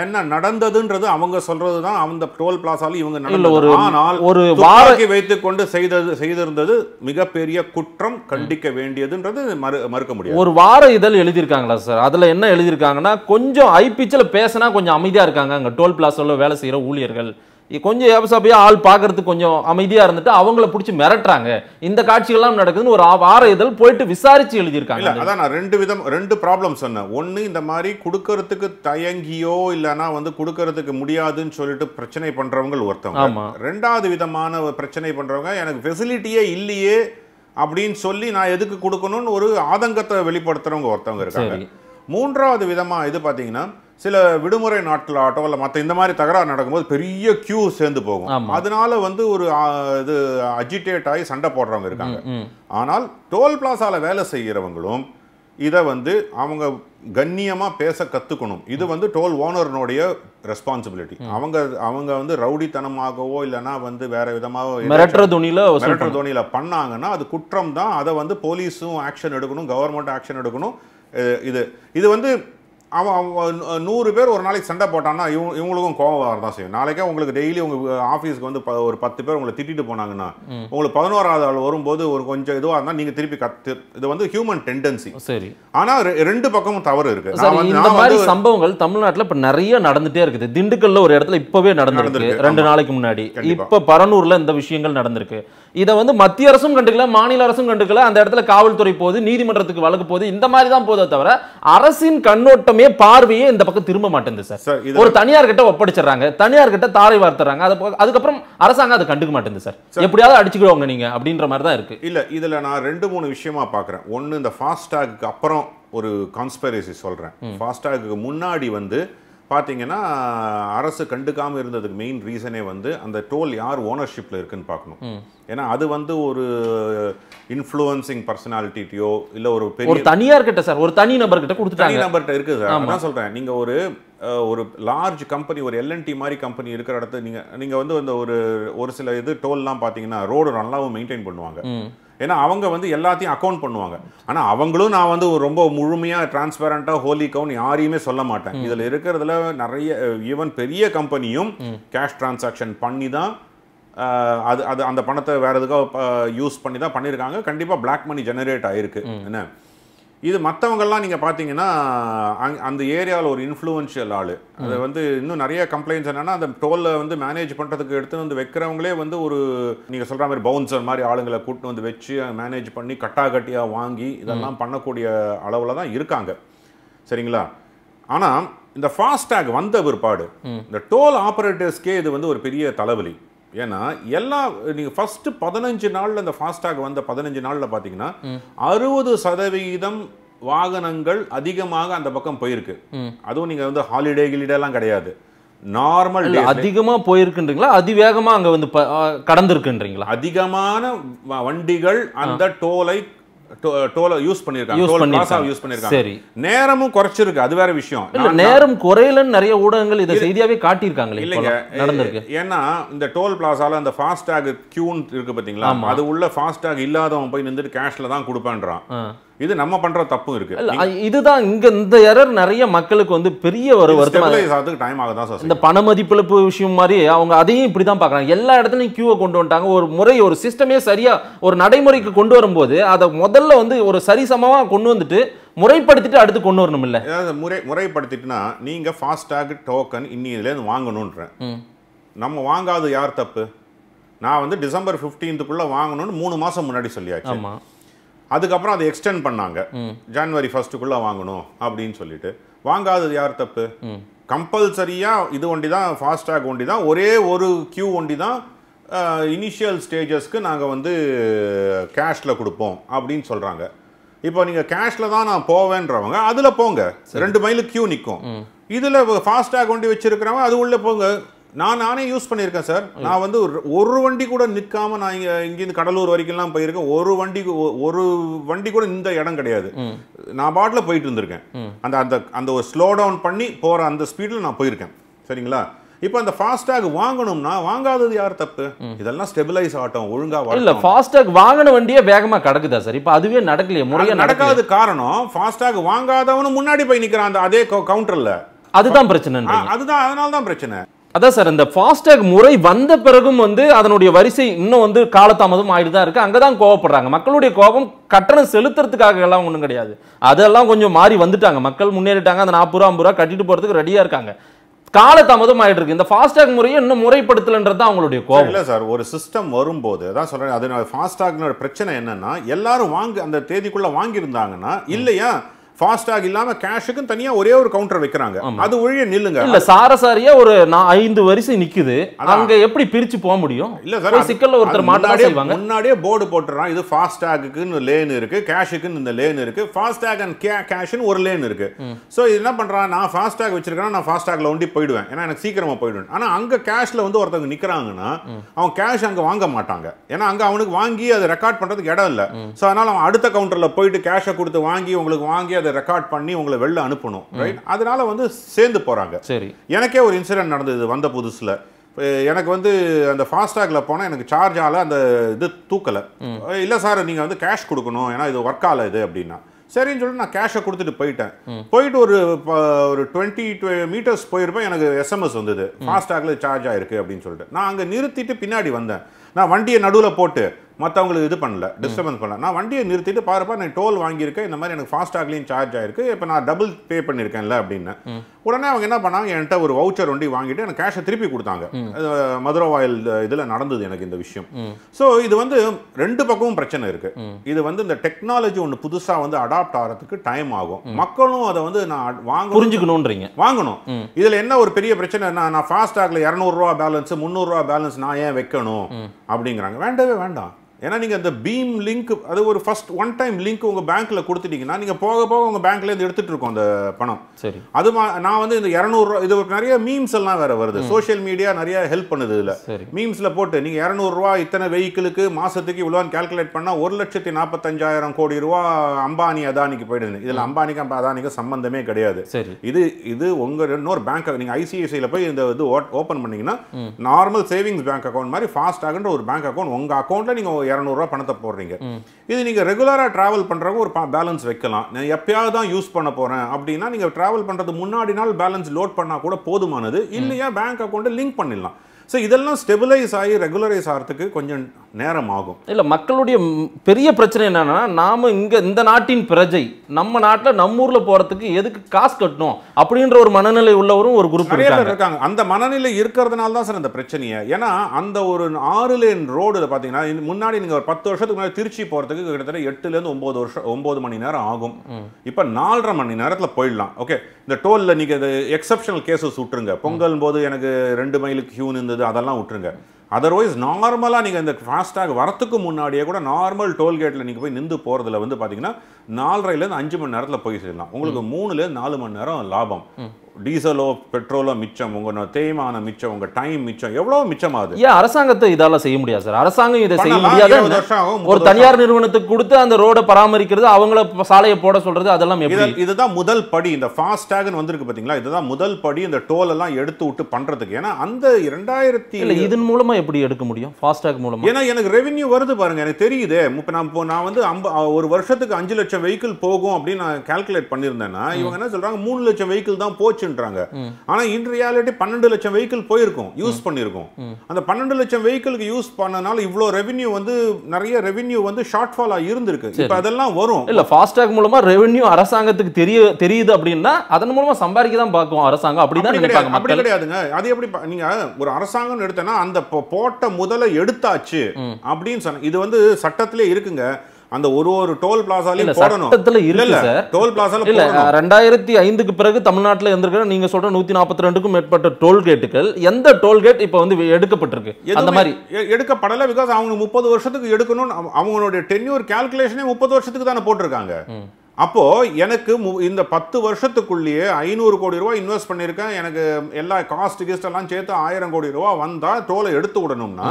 Speaker 2: என்ன நடந்ததுன்றது அவங்க சொல்கிறது தான் அந்த டோல் பிளாசாவில் இவங்க ஒரு ஆனால் ஒரு வாரக்கி வைத்துக்கொண்டு செய்தது செய்திருந்தது மிகப்பெரிய குற்றம் கண்டிக்க வேண்டியதுன்றது மறு மறுக்க முடியாது ஒரு வார
Speaker 1: இதழ் எழுதியிருக்காங்களா சார் அதில் என்ன எழுதியிருக்காங்கன்னா கொஞ்சம் ஐபிச்சில் பேசினா கொஞ்சம் அமைதியாக இருக்காங்க அங்கே டோல் பிளாசாவில் வேலை செய்கிற ஊழியர்கள் கொஞ்சம் எபசபையாக ஆள் பார்க்கறதுக்கு கொஞ்சம் அமைதியாக இருந்துட்டு அவங்கள பிடிச்சி மிரட்டுறாங்க இந்த காட்சிகள்லாம் நடக்குதுன்னு ஒரு வார இதழ் போயிட்டு விசாரிச்சு எழுதியிருக்காங்க அதான்
Speaker 2: நான் ரெண்டு விதம் ரெண்டு ப்ராப்ளம் சொன்னேன் ஒன்று இந்த மாதிரி கொடுக்கறதுக்கு தயங்கியோ இல்லைனா வந்து கொடுக்கறதுக்கு முடியாதுன்னு சொல்லிட்டு பிரச்சனை பண்ணுறவங்க ஒருத்தவங்க ரெண்டாவது விதமான பிரச்சனை பண்ணுறவங்க எனக்கு ஃபெசிலிட்டியே இல்லையே அப்படின்னு சொல்லி நான் எதுக்கு கொடுக்கணும்னு ஒரு ஆதங்கத்தை வெளிப்படுத்துகிறவங்க ஒருத்தவங்க இருக்காங்க மூன்றாவது விதமாக இது பார்த்தீங்கன்னா சில விடுமுறை நாட்களாகட்டும் இல்லை மற்ற இந்த மாதிரி தகராறு நடக்கும்போது பெரிய கியூ சேர்ந்து போகும் அதனால வந்து ஒரு இது அஜிடேட் ஆகி சண்டை போடுறவங்க இருக்காங்க ஆனால் டோல் பிளாசாவில் வேலை செய்கிறவங்களும் இதை வந்து அவங்க கண்ணியமாக பேச கற்றுக்கணும் இது வந்து டோல் ஓனர்னுடைய ரெஸ்பான்சிபிலிட்டி அவங்க அவங்க வந்து ரவுடித்தனமாகவோ இல்லைனா வந்து வேற விதமாக துணியில் மிரட்டுற துணியில் பண்ணாங்கன்னா அது குற்றம் தான் அதை வந்து போலீஸும் ஆக்ஷன் எடுக்கணும் கவர்மெண்ட் ஆக்ஷன் எடுக்கணும் இது இது வந்து அவன் நூறு பேர் ஒரு நாளைக்கு சண்டை போட்டான்னா இவங்க இவங்களுக்கும் கோவம் வரதான் செய்யும் நாளைக்கே உங்களுக்கு டெய்லி உங்க ஆஃபீஸ்க்கு வந்து ஒரு பத்து பேர் உங்களை திட்டிட்டு போனாங்கன்னா உங்களுக்கு பதினோராவது ஆள் வரும்போது ஒரு கொஞ்சம் இதுவாக இருந்தால் நீங்கள் திருப்பி கத்து இது வந்து ஹியூமன் டெண்டன்சி சரி ஆனால் ரெண்டு பக்கமும் தவறு இருக்கு இந்த மாதிரி
Speaker 1: சம்பவங்கள் தமிழ்நாட்டில் இப்போ நிறைய நடந்துட்டே இருக்குது திண்டுக்கல்ல ஒரு இடத்துல இப்போவே நடந்துருக்கு ரெண்டு நாளைக்கு முன்னாடி இப்போ பரனூரில் இந்த விஷயங்கள் நடந்திருக்கு இதை வந்து மத்திய அரசும் கண்டுக்கல மாநில அரசும் கண்டுக்கல அந்த இடத்துல காவல்துறை போகுது நீதிமன்றத்துக்கு வழக்கு போகுது இந்த மாதிரி தான் போதே தவிர அரசின் கண்ணோட்டமே பார்வையே இந்த பக்கம் திரும்ப மாட்டேங்குது சார் ஒரு தனியார் கிட்ட ஒப்படைச்சிடுறாங்க தனியார் கிட்ட தாரை வார்த்துறாங்க அதுக்கப்புறம் அரசாங்கம் அதை கண்டுக்க மாட்டேங்குது சார் எப்படியாவது அடிச்சுக்கிடுவாங்க நீங்க அப்படின்ற மாதிரி தான் இருக்கு
Speaker 2: இல்ல இதுல நான் ரெண்டு மூணு விஷயமா பாக்குறேன் ஒன்னு இந்த ஃபாஸ்டாக்கு அப்புறம் ஒரு கான்ஸ்பைரசி சொல்றேன் ஃபாஸ்டாக்கு முன்னாடி வந்து பார்த்தீங்கன்னா அரசு கண்டுக்காமல் இருந்ததுக்கு மெயின் ரீசனே வந்து அந்த டோல் யார் ஓனர்ஷிப்பில் இருக்குன்னு பார்க்கணும் ஏன்னா அது வந்து ஒரு இன்ஃப்ளூயன்சிங் பர்சனாலிட்டியோ இல்லை ஒரு பெரிய
Speaker 1: தனியார் கிட்ட சார் ஒரு தனி நபர்கிட்ட கொடுத்துட்டாங்க நபர்கிட்ட இருக்குது சார் நான் சொல்கிறேன்
Speaker 2: நீங்கள் ஒரு ஒரு லார்ஜ் கம்பெனி ஒரு எல்என்டி மாதிரி கம்பெனி இருக்கிற இடத்துல நீங்கள் நீங்கள் வந்து அந்த ஒரு ஒரு சில இது டோல்லாம் பார்த்தீங்கன்னா ரோடு நல்லாவும் மெயின்டைன் பண்ணுவாங்க ஏன்னா அவங்க வந்து எல்லாத்தையும் அக்கௌண்ட் பண்ணுவாங்க ஆனால் அவங்களும் நான் வந்து ரொம்ப முழுமையாக டிரான்ஸ்பரண்ட்டாக ஹோலி கவுன் யாரையுமே சொல்ல மாட்டேன் இதில் இருக்கிறதுல நிறைய ஈவன் பெரிய கம்பெனியும் கேஷ் டிரான்சாக்ஷன் பண்ணி தான் அது அது அந்த பணத்தை வேறு எதுக்காக யூஸ் பண்ணி தான் பண்ணியிருக்காங்க கண்டிப்பாக பிளாக் மணி ஜெனரேட் ஆயிருக்கு என்ன இது மற்றவங்கள்லாம் நீங்கள் பார்த்தீங்கன்னா அங் அந்த ஏரியாவில் ஒரு இன்ஃப்ளூயன்ஷியல் ஆள் அது வந்து இன்னும் நிறைய கம்ப்ளைண்ட்ஸ் என்னென்னா அந்த டோலை வந்து மேனேஜ் பண்ணுறதுக்கு எடுத்து வந்து வைக்கிறவங்களே வந்து ஒரு நீங்கள் சொல்கிற மாதிரி பவுன்சர் மாதிரி ஆளுங்களை கூட்டு வந்து வச்சு மேனேஜ் பண்ணி கட்டா கட்டியாக வாங்கி இதெல்லாம் பண்ணக்கூடிய அளவில் தான் இருக்காங்க சரிங்களா ஆனால் இந்த ஃபாஸ்டேக் வந்த பிற்பாடு இந்த டோல் ஆப்ரேட்டர்ஸ்க்கே இது வந்து ஒரு பெரிய தலைவலி ஏன்னா எல்லா நீங்க ஃபர்ஸ்ட் பதினஞ்சு நாள்ல அந்த ஃபாஸ்டாக் வந்த பதினஞ்சு நாள்ல பாத்தீங்கன்னா அறுபது சதவிகிதம் வாகனங்கள் அதிகமாக அந்த பக்கம் போயிருக்கு அதுவும் நீங்க வந்து ஹாலிடே கிளிடெல்லாம் கிடையாது நார்மல் அதிகமா
Speaker 1: போயிருக்குன்றீங்களா அதிவேகமா அங்க வந்து கடந்திருக்குன்றீங்களா அதிகமான
Speaker 2: வண்டிகள் அந்த டோலை டோலை யூஸ் பண்ணிருக்காங்க யூஸ் யூஸ் பண்ணிருக்காங்க நேரமும் குறைச்சிருக்கு அது வேற விஷயம் நேரம் குறையலன்னு நிறைய ஊடகங்கள் இதை செய்தியாவே காட்டியிருக்காங்களே இல்லைங்க நடந்திருக்கு ஏன்னா இந்த டோல் பிளாசால அந்த ஃபாஸ்டாக் கியூன் இருக்கு பாத்தீங்களா அது உள்ள ஃபாஸ்டாக் இல்லாதவன் போய் நின்றுட்டு கேஷ்ல தான் கொடுப்பான்றான் இது நம்ம பண்ற தப்பும் இருக்கு இதுதான் இங்க இந்த எரர் நிறைய மக்களுக்கு வந்து பெரிய ஒரு வருத்தம் டைம் ஆகுதான் சார் இந்த பண
Speaker 1: மதிப்பிழப்பு விஷயம் மாதிரி அவங்க அதையும் இப்படி தான் பார்க்குறாங்க எல்லா இடத்துலையும் கியூவை கொண்டு வந்துட்டாங்க ஒரு முறை ஒரு சிஸ்டமே சரியா ஒரு நடைமுறைக்கு கொண்டு வரும்போது அதை முதல்ல வந்து ஒரு சரிசமமாக கொண்டு வந்துட்டு முறைப்படுத்திட்டு அடுத்து கொண்டு வரணும் இல்ல
Speaker 2: ஏதாவது முறை முறைப்படுத்திட்டுனா நீங்க ஃபாஸ்டாக் டோக்கன் இன்னி இதுலேருந்து வாங்கணுன்றேன் நம்ம வாங்காது யார் தப்பு நான் வந்து டிசம்பர் ஃபிஃப்டீன்த்துக்குள்ளே வாங்கணும்னு மூணு மாதம் முன்னாடி சொல்லியாச்சு அதுக்கப்புறம் அதை எக்ஸ்டெண்ட் பண்ணாங்க ஜான்வரி ஃபர்ஸ்ட்டுக்குள்ளே வாங்கணும் அப்படின்னு சொல்லிட்டு வாங்காதது யார் தப்பு கம்பல்சரியாக இது ஒண்டி தான் ஃபாஸ்டாக் ஒண்டி தான் ஒரே ஒரு கியூ ஒண்டி தான் இனிஷியல் ஸ்டேஜஸ்க்கு நாங்கள் வந்து கேஷில் கொடுப்போம் அப்படின்னு சொல்கிறாங்க இப்போ நீங்கள் கேஷில் தான் நான் போவேன்றவங்க அதில் போங்க ரெண்டு மைலு கியூ நிற்கும் இதில் ஃபாஸ்டாக் ஒண்டி வச்சுருக்கிறவங்க அது உள்ளே போங்க நான் நானே யூஸ் பண்ணியிருக்கேன் சார் நான் வந்து ஒரு வண்டி கூட நிற்காம நான் இங்கே இங்கேருந்து கடலூர் வரைக்கும்லாம் போயிருக்கேன் ஒரு வண்டி ஒரு வண்டி கூட இந்த இடம் கிடையாது நான் பாட்டில் போயிட்டு இருந்திருக்கேன் அந்த அந்த அந்த ஒரு ஸ்லோ டவுன் பண்ணி போகிற அந்த ஸ்பீடில் நான் போயிருக்கேன் சரிங்களா இப்போ அந்த ஃபாஸ்டாக் வாங்கணும்னா வாங்காதது யார் தப்பு இதெல்லாம் ஸ்டெபிலைஸ் ஆகட்டும் ஒழுங்கா இல்ல
Speaker 1: ஃபாஸ்டாக் வாங்கின வண்டியே வேகமா கிடக்குதா சார் இப்போ அதுவே நடக்கலையே முறையா நடக்காத
Speaker 2: காரணம் ஃபாஸ்டாக் வாங்காதவனு முன்னாடி போய் நிக்கிறான் அந்த அதே கவுண்டர்ல அதுதான் பிரச்சனை அதுதான் அதனால தான் பிரச்சனை
Speaker 1: அதான் சார் இந்த ஃபாஸ்டேக் முறை வந்த பிறகும் வந்து அதனுடைய வரிசை இன்னும் வந்து காலதாமதம் ஆகிட்டு தான் இருக்குது அங்கே தான் கோவப்படுறாங்க மக்களுடைய கோபம் கட்டணம் செலுத்துறதுக்காக எல்லாம் ஒன்றும் கிடையாது அதெல்லாம் கொஞ்சம் மாறி வந்துட்டாங்க மக்கள் முன்னேறிட்டாங்க அந்த நாற்பது ரூபா ஐம்பது ரூபா கட்டிட்டு போகிறதுக்கு ரெடியாக இருக்காங்க காலதாமதம் ஆயிட்டு இந்த ஃபாஸ்டேக் முறையை இன்னும் முறைப்படுத்தலன்றது தான் அவங்களுடைய கோபம் இல்லை
Speaker 2: சார் ஒரு சிஸ்டம் வரும்போது அதான் சொல்றேன் அது ஃபாஸ்டாக்னோட பிரச்சனை என்னன்னா எல்லாரும் வாங்க அந்த தேதிக்குள்ள வாங்கியிருந்தாங்கன்னா இல்லையா ஃபாஸ்டாக் இல்லாம கேஷுக்கு தனியா ஒரே ஒரு கவுண்டர் வைக்கிறாங்க அது ஒழிய நில்லுங்க இல்ல
Speaker 1: சாரசாரியா ஒரு நான் ஐந்து வரிசை நிக்குது அங்க எப்படி பிரிச்சு போக முடியும் இல்ல சார் சிக்கல்ல ஒருத்தர் மாட்டாடே
Speaker 2: முன்னாடியே போர்டு போட்டுறான் இது ஃபாஸ்டாகுக்குன்னு லேன் இருக்கு கேஷுக்குன்னு இந்த லேன் இருக்கு ஃபாஸ்டாக் அண்ட் கே கேஷ்னு ஒரு லேன் இருக்கு ஸோ இது என்ன பண்றான் நான் ஃபாஸ்டாக் வச்சிருக்கேன் நான் ஃபாஸ்டாக்ல ஒண்டி போயிடுவேன் ஏன்னா எனக்கு சீக்கிரமா போயிடுவேன் ஆனா அங்க கேஷ்ல வந்து ஒருத்தவங்க நிக்கிறாங்கன்னா அவன் கேஷ் அங்க வாங்க மாட்டாங்க ஏன்னா அங்க அவனுக்கு வாங்கி அதை ரெக்கார்ட் பண்றதுக்கு இடம் இல்லை ஸோ அதனால அவன் அடுத்த கவுண்டர்ல போயிட்டு கேஷை கொடுத்து வாங்கி உங்களுக்கு வாங்கி அதை அதை ரெக்கார்ட் பண்ணி உங்களை வெளில அனுப்பணும் ரைட் அதனால வந்து சேர்ந்து போகிறாங்க சரி எனக்கே ஒரு இன்சிடென்ட் நடந்தது வந்த புதுசில் எனக்கு வந்து அந்த ஃபாஸ்டாகில் போனால் எனக்கு சார்ஜ் ஆகலை அந்த இது தூக்கலை இல்லை சார் நீங்கள் வந்து கேஷ் கொடுக்கணும் ஏன்னா இது ஒர்க் ஆகலை இது அப்படின்னா சரின்னு சொல்லிட்டு நான் கேஷை கொடுத்துட்டு போயிட்டேன் போயிட்டு ஒரு ஒரு டுவெண்ட்டி மீட்டர்ஸ் போயிருப்பேன் எனக்கு எஸ்எம்எஸ் வந்தது ஃபாஸ்டாகில் சார்ஜ் ஆயிருக்கு அப்படின்னு சொல்லிட்டு நான் அங்கே நிறுத்திட்டு பின்னாடி வந்தேன் நான் வண்டியை நடுவில் போட்டு மற்றவங்களுக்கு இது பண்ணல டிஸ்டர்பன்ஸ் பண்ணல நான் வண்டியை நிறுத்திட்டு பாருப்பா நான் டோல் வாங்கியிருக்கேன் இந்த மாதிரி எனக்கு ஃபாஸ்டாக்லையும் சார்ஜ் ஆயிருக்கு இப்போ நான் டபுள் பே பண்ணியிருக்கேன்ல அப்படின்னு உடனே அவங்க என்ன பண்ணாங்க என்கிட்ட ஒரு வவுச்சர் வண்டி வாங்கிட்டு எனக்கு கேஷை திருப்பி கொடுத்தாங்க வாயில் இதில் நடந்தது எனக்கு இந்த விஷயம் ஸோ இது வந்து ரெண்டு பக்கமும் பிரச்சனை இருக்கு இது வந்து இந்த டெக்னாலஜி ஒன்று புதுசாக வந்து அடாப்ட் ஆகிறதுக்கு டைம் ஆகும் மக்களும் அதை வந்து நான் வாங்க புரிஞ்சுக்கணுன்றீங்க வாங்கணும் இதில் என்ன ஒரு பெரிய பிரச்சனை நான் ஃபாஸ்டாகில் இரநூறுவா பேலன்ஸ் முந்நூறுரூவா பேலன்ஸ் நான் ஏன் வைக்கணும் அப்படிங்கிறாங்க வேண்டவே வேண்டாம் ஏன்னா நீங்கள் அந்த பீம் லிங்க் அது ஒரு ஃபஸ்ட் ஒன் டைம் லிங்க் உங்கள் பேங்க்கில் கொடுத்துட்டீங்கன்னா நீங்கள் போக போக உங்கள் பேங்க்லேருந்து எடுத்துகிட்டு இருக்கோம் அந்த பணம் சரி அது நான் வந்து இந்த இரநூறுவா இது ஒரு நிறைய மீம்ஸ் எல்லாம் வேறு வருது சோஷியல் மீடியா நிறைய ஹெல்ப் பண்ணுது இதில் மீம்ஸில் போட்டு நீங்கள் இரநூறுவா இத்தனை வெஹிக்கிளுக்கு மாதத்துக்கு இவ்வளோன்னு கேல்குலேட் பண்ணால் ஒரு லட்சத்தி நாற்பத்தஞ்சாயிரம் கோடி ரூபா அம்பானி அதானிக்கு போயிடுது இதில் அம்பானிக்கு அதானிக்கு சம்பந்தமே கிடையாது சரி இது இது உங்கள் இன்னொரு பேங்க் நீங்கள் ஐசிஐசியில் போய் இந்த இது ஓப்பன் பண்ணிங்கன்னா நார்மல் சேவிங்ஸ் பேங்க் அக்கௌண்ட் மாதிரி ஃபாஸ்ட் ஆகுன்ற ஒரு பேங்க் அக்கௌண்ட் உங்கள் அக்கௌண்ட்டில் நீங்கள் இரநூறுவா பணத்தை போடுறீங்க இது நீங்கள் ரெகுலராக ட்ராவல் பண்ணுறவங்க ஒரு பேலன்ஸ் வைக்கலாம் நான் எப்பயாவது தான் யூஸ் பண்ண போகிறேன் அப்படின்னா நீங்கள் ட்ராவல் பண்ணுறது முன்னாடி நாள் பேலன்ஸ் லோட் பண்ணால் கூட போதுமானது இல்லையா பேங்க் அக்கௌண்ட்டை லிங்க் பண்ணிடலாம் ஸோ இதெல்லாம் ஸ்டெபிலைஸ் ஆகி ரெகுலரைஸ் ஆகிறதுக்கு கொஞ்சம் நேரம் ஆகும் இல்லை
Speaker 1: மக்களுடைய பெரிய பிரச்சனை என்னென்னா நாம் இங்கே இந்த நாட்டின் பிரஜை நம்ம நாட்டில் நம்ம ஊரில்
Speaker 2: போகிறதுக்கு எதுக்கு காசு கட்டணும் அப்படின்ற ஒரு மனநிலை
Speaker 1: உள்ளவரும் ஒரு குரூப் இருக்காங்க
Speaker 2: அந்த மனநிலை இருக்கிறதுனால தான் சார் அந்த பிரச்சனையை ஏன்னா அந்த ஒரு ஆறு லேன் ரோடில் பார்த்தீங்கன்னா முன்னாடி நீங்கள் ஒரு பத்து வருஷத்துக்கு முன்னாடி திருச்சி போகிறதுக்கு கிட்டத்தட்ட எட்டுலேருந்து ஒம்பது வருஷம் ஒம்பது மணி நேரம் ஆகும் இப்போ நாலரை மணி நேரத்தில் போயிடலாம் ஓகே இந்த டோலில் நீங்கள் எக்ஸப்ஷனல் கேஸஸ் விட்டுருங்க பொங்கல் போது எனக்கு ரெண்டு மைலுக்கு ஹியூன் இந்த வந்தது அதெல்லாம் விட்டுருங்க அதர்வைஸ் நார்மலாக நீங்கள் இந்த ஃபாஸ்டாக் வரத்துக்கு முன்னாடியே கூட நார்மல் டோல்கேட்டில் நீங்கள் போய் நின்று போகிறதுல வந்து பார்த்தீங்கன்னா நாலரைலேருந்து அஞ்சு மணி நேரத்தில் போய் சேரலாம் உங்களுக்கு மூணுலேருந்து நாலு மணி நேரம் லாபம் டீசலோ பெட்ரோலோ மிச்சம் உங்க தேய்மான மிச்சம் உங்கள் டைம் மிச்சம் எவ்வளோ மிச்சமாது
Speaker 1: ஏன் அரசாங்கத்தை இதால செய்ய முடியாது சார் அரசாங்கம் இதை செய்ய முடியாது ஒரு தனியார் நிறுவனத்துக்கு கொடுத்து அந்த ரோடை பராமரிக்கிறது அவங்கள சாலையை போட சொல்றது அதெல்லாம் எப்படி
Speaker 2: இதுதான் முதல் படி இந்த டேக்னு வந்திருக்கு பார்த்தீங்களா இதுதான் முதல் படி இந்த டோல் எல்லாம் எடுத்து விட்டு பண்ணுறதுக்கு ஏன்னா அந்த இரண்டாயிரத்தி இதன்
Speaker 1: மூலமாக எப்படி எடுக்க முடியும் ஃபாஸ்டாக் மூலம் ஏன்னா
Speaker 2: எனக்கு ரெவென்யூ வருது பாருங்க எனக்கு தெரியுது இப்போ நான் இப்போ நான் வந்து அம்ப ஒரு வருஷத்துக்கு அஞ்சு லட்சம் வெஹிக்கிள் போகும் அப்படின்னு நான் கால்குலேட் பண்ணிருந்தேன்னா இவங்க என்ன சொல்கிறாங்க மூணு லட்சம் வெஹிக்கிள் தான் போச்சு போச்சுன்றாங்க ஆனால் இன் ரியாலிட்டி பன்னெண்டு லட்சம் வெஹிக்கிள் போயிருக்கும் யூஸ் பண்ணியிருக்கோம் அந்த பன்னெண்டு லட்சம் வெஹிக்கிளுக்கு யூஸ் பண்ணனால இவ்வளோ ரெவென்யூ வந்து நிறைய ரெவென்யூ வந்து ஷார்ட் ஃபாலாக இருந்திருக்கு இப்போ அதெல்லாம் வரும் இல்லை
Speaker 1: ஃபாஸ்டாக் மூலமாக ரெவென்யூ அரசாங்கத்துக்கு தெரிய தெரியுது அப்படின்னா அதன் மூலமாக சம்பாதிக்க தான் பார்க்கும் அரசாங்கம் அப்படி தான் அப்படி கிடையாதுங்க
Speaker 2: அது எப்படி நீங்கள் ஒரு அரசாங்கம் எடுத்தனா அந்த போட்ட முதல எடுத்தாச்சு அப்படின்னு சொன்ன இது வந்து சட்டத்திலே இருக்குங்க அந்த ஒரு ஒரு டோல் பிளாசாலையும் போடணும் சட்டத்துல இல்ல டோல் பிளாசால இல்ல
Speaker 1: ரெண்டாயிரத்தி ஐந்துக்கு பிறகு தமிழ்நாட்டில் இருந்திருக்கிற நீங்க சொல்ற நூத்தி நாற்பத்தி ரெண்டுக்கும் மேற்பட்ட டோல்கேட்டுகள் எந்த டோல்கேட் இப்போ வந்து எடுக்கப்பட்டிருக்கு அந்த மாதிரி
Speaker 2: எடுக்கப்படல பிகாஸ் அவங்க முப்பது வருஷத்துக்கு எடுக்கணும்னு அவங்களுடைய டென்யூர் கால்குலேஷனே முப்பது வருஷத்துக்கு தானே போட்டிருக்காங்க அப்போ எனக்கு இந்த பத்து வருஷத்துக்குள்ளேயே ஐநூறு கோடி ரூபா இன்வெஸ்ட் பண்ணியிருக்கேன் எனக்கு எல்லா காஸ்ட் கிஸ்ட் எல்லாம் சேர்த்து ஆயிரம் கோடி ரூபா வந்தா டோலை எடுத்து விடணும்னா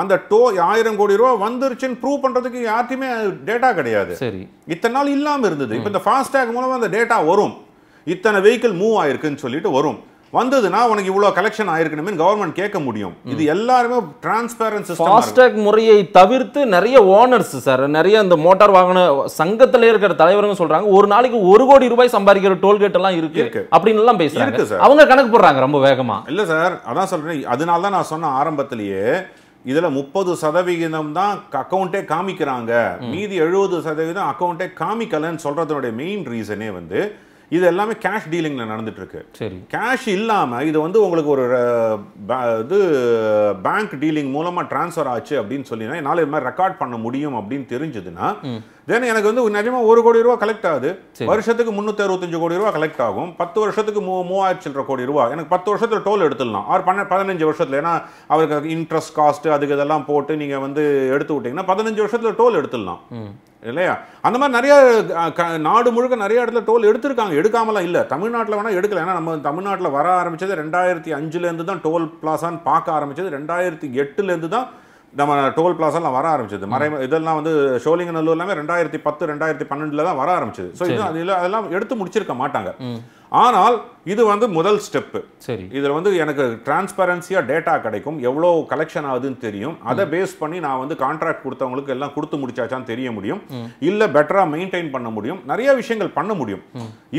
Speaker 2: அந்த டோ ஆயிரம் கோடி ரூபா வந்துருச்சுன்னு ப்ரூவ் பண்ணுறதுக்கு யார்ட்டையுமே டேட்டா கிடையாது சரி இத்தனை நாள் இல்லாமல் இருந்தது இப்போ இந்த ஃபாஸ்டேக் மூலமாக அந்த டேட்டா வரும் இத்தனை வெஹிக்கிள் மூவ் ஆயிருக்குன்னு சொல்லிட்டு வரும் வந்ததுன்னா உனக்கு இவ்வளோ கலெக்ஷன் ஆயிருக்கணுமே கவர்மெண்ட் கேட்க முடியும் இது எல்லாருமே டிரான்ஸ்பேரன்சி ஃபாஸ்டேக்
Speaker 1: முறையை தவிர்த்து நிறைய ஓனர்ஸ் சார் நிறைய இந்த மோட்டார் வாகன சங்கத்தில் இருக்கிற தலைவருங்க சொல்றாங்க ஒரு நாளைக்கு ஒரு கோடி ரூபாய் சம்பாதிக்கிற டோல்கேட் எல்லாம் இருக்கு அப்படின்னு எல்லாம் பேசுறாங்க அவங்க கணக்கு போடுறாங்க ரொம்ப வேகமா
Speaker 2: இல்ல சார் அதான் சொல்றேன் அதனால தான் நான் சொன்ன ஆரம்பத்திலேயே இதில் முப்பது சதவிகிதம் தான் அக்கௌண்ட்டே காமிக்கிறாங்க மீதி எழுபது சதவீதம் அக்கௌண்ட்டே காமிக்கலன்னு சொல்கிறதனுடைய மெயின் ரீசனே வந்து இது எல்லாமே கேஷ் டீலிங்கில் நடந்துட்டுருக்கு சரி கேஷ் இல்லாமல் இது வந்து உங்களுக்கு ஒரு இது பேங்க் டீலிங் மூலமாக டிரான்ஸ்ஃபர் ஆச்சு அப்படின்னு சொல்லினா என்னால் இது மாதிரி ரெக்கார்ட் பண்ண முடியும் அப்படின்னு தெரிஞ்சதுன்னா தென் எனக்கு வந்து நிஜமாக ஒரு கோடி ரூபா கலெக்ட் ஆகுது வருஷத்துக்கு முந்நூற்றி அறுபத்தஞ்சு கோடி ரூபா கலெக்ட் ஆகும் பத்து வருஷத்துக்கு மூ மூவாயிரத்து கோடி ரூபா எனக்கு பத்து வருஷத்தில் டோல் எடுத்துடலாம் ஆறு பண்ண பதினஞ்சு வருஷத்தில் ஏன்னா அவருக்கு இன்ட்ரெஸ்ட் காஸ்ட்டு அதுக்கு இதெல்லாம் போட்டு நீங்கள் வந்து எடுத்து விட்டிங்கன்னா பதினஞ்சு வருஷத்தில் டோல் எடுத்துடலாம் இல்லையா அந்த மாதிரி நிறைய நாடு முழுக்க நிறைய இடத்துல டோல் எடுத்திருக்காங்க எடுக்காமலாம் இல்லை தமிழ்நாட்டில் வேணால் எடுக்கல ஏன்னா நம்ம தமிழ்நாட்டில் வர ஆரம்பித்தது ரெண்டாயிரத்தி அஞ்சுலேருந்து தான் டோல் பிளாசான்னு பார்க்க ஆரம்பித்தது ரெண்டாயிரத்தி எட்டுலேருந்து தான் நம்ம டோல் பிளாஸெல்லாம் வர ஆரம்பிச்சது மறை இதெல்லாம் வந்து நல்லூர் எல்லாமே ரெண்டாயிரத்தி பத்து ரெண்டாயிரத்தி பன்னெண்டுல தான் வர ஆரம்பிச்சது ஸோ இது அதில் அதெல்லாம் எடுத்து முடிச்சிருக்க மாட்டாங்க ஆனால் இது வந்து முதல் ஸ்டெப்பு சரி இதில் வந்து எனக்கு டிரான்ஸ்பரன்சியாக டேட்டா கிடைக்கும் எவ்வளோ கலெக்ஷன் ஆகுதுன்னு தெரியும் அதை பேஸ் பண்ணி நான் வந்து கான்ட்ராக்ட் கொடுத்தவங்களுக்கு எல்லாம் கொடுத்து முடிச்சாச்சான்னு தெரிய முடியும் இல்லை பெட்டராக மெயின்டைன் பண்ண முடியும் நிறைய விஷயங்கள் பண்ண முடியும்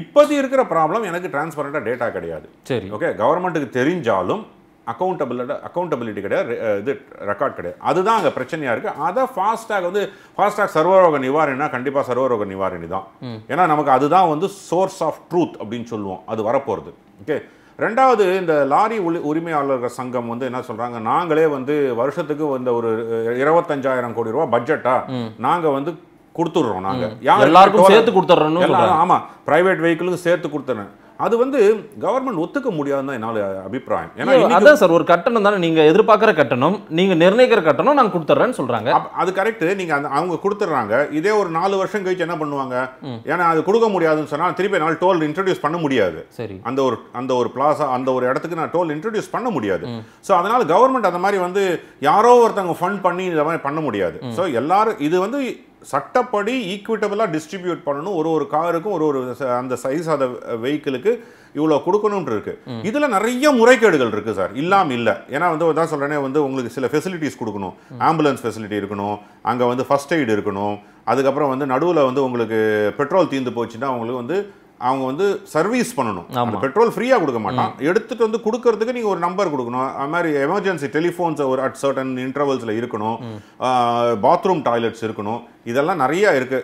Speaker 2: இப்போது இருக்கிற ப்ராப்ளம் எனக்கு டிரான்ஸ்பரண்டாக டேட்டா கிடையாது சரி ஓகே கவர்மெண்ட்டுக்கு தெரிஞ்சாலும் அக்கௌண்டபிலிட்ட அக்கௌண்டபிலிட்டி கிடையாது இது ரெக்கார்ட் கிடையாது அதுதான் அங்கே பிரச்சனையாக இருக்குது அதை ஃபாஸ்டாக் வந்து ஃபாஸ்டாக் சர்வரோக நிவாரணினா கண்டிப்பாக சர்வரோக நிவாரணி தான் ஏன்னா நமக்கு அதுதான் வந்து சோர்ஸ் ஆஃப் ட்ரூத் அப்படின்னு சொல்லுவோம் அது வரப்போகிறது ஓகே ரெண்டாவது இந்த லாரி உரி உரிமையாளர்கள் சங்கம் வந்து என்ன சொல்கிறாங்க நாங்களே வந்து வருஷத்துக்கு இந்த ஒரு இருபத்தஞ்சாயிரம் கோடி ரூபா பட்ஜெட்டா நாங்கள் வந்து கொடுத்துட்றோம் நாங்கள் எல்லாருக்கும் சேர்த்து கொடுத்துட்றோம் ஆமாம் ப்ரைவேட் வெஹிக்கிளுக்கு சேர்த்து கொடுத்துறேன் அது வந்து கவர்மெண்ட் ஒத்துக்க முடியாதுன்னு தான் என்னால் அபிப்பிராயம் ஏன்னா அதான் சார்
Speaker 1: ஒரு கட்டணம் தானே நீங்கள் எதிர்பார்க்குற கட்டணம் நீங்கள் நிர்ணயிக்கிற கட்டணம் நாங்கள் கொடுத்துட்றேன்னு சொல்கிறாங்க
Speaker 2: அது கரெக்ட் நீங்கள் அந்த அவங்க கொடுத்துட்றாங்க இதே ஒரு நாலு வருஷம் கழிச்சு என்ன பண்ணுவாங்க ஏன்னா அது கொடுக்க முடியாதுன்னு சொன்னால் திருப்பி என்னால் டோல் இன்ட்ரடியூஸ் பண்ண முடியாது சரி அந்த ஒரு அந்த ஒரு பிளாஸா அந்த ஒரு இடத்துக்கு நான் டோல் இன்ட்ரடியூஸ் பண்ண முடியாது ஸோ அதனால் கவர்மெண்ட் அந்த மாதிரி வந்து யாரோ ஒருத்தவங்க ஃபண்ட் பண்ணி இந்த மாதிரி பண்ண முடியாது ஸோ எல்லாரும் இது வந்து சட்டப்படி ஈக்குவிட்டபிளாக டிஸ்ட்ரிபியூட் பண்ணணும் ஒரு ஒரு காருக்கும் ஒரு ஒரு அந்த சைஸ் அந்த வெஹிக்கிளுக்கு இவ்வளோ கொடுக்கணுன்ட்டு இருக்குது இதில் நிறைய முறைகேடுகள் இருக்குது சார் இல்லாமல் இல்லை ஏன்னா வந்து தான் சொல்கிறேனே வந்து உங்களுக்கு சில ஃபெசிலிட்டிஸ் கொடுக்கணும் ஆம்புலன்ஸ் ஃபெசிலிட்டி இருக்கணும் அங்கே வந்து ஃபர்ஸ்ட் எய்டு இருக்கணும் அதுக்கப்புறம் வந்து நடுவில் வந்து உங்களுக்கு பெட்ரோல் தீர்ந்து போச்சுன்னா அவங்களுக்கு வந்து அவங்க வந்து சர்வீஸ் பண்ணணும் பெட்ரோல் ஃப்ரீயாக கொடுக்க மாட்டான் எடுத்துகிட்டு வந்து கொடுக்கறதுக்கு நீங்கள் ஒரு நம்பர் கொடுக்கணும் அது மாதிரி எமர்ஜென்சி டெலிஃபோன்ஸ் ஒரு அட் சர்டன் இன்டர்வல்ஸில் இருக்கணும் பாத்ரூம் டாய்லெட்ஸ் இருக்கணும் இதெல்லாம் நிறைய இருக்கு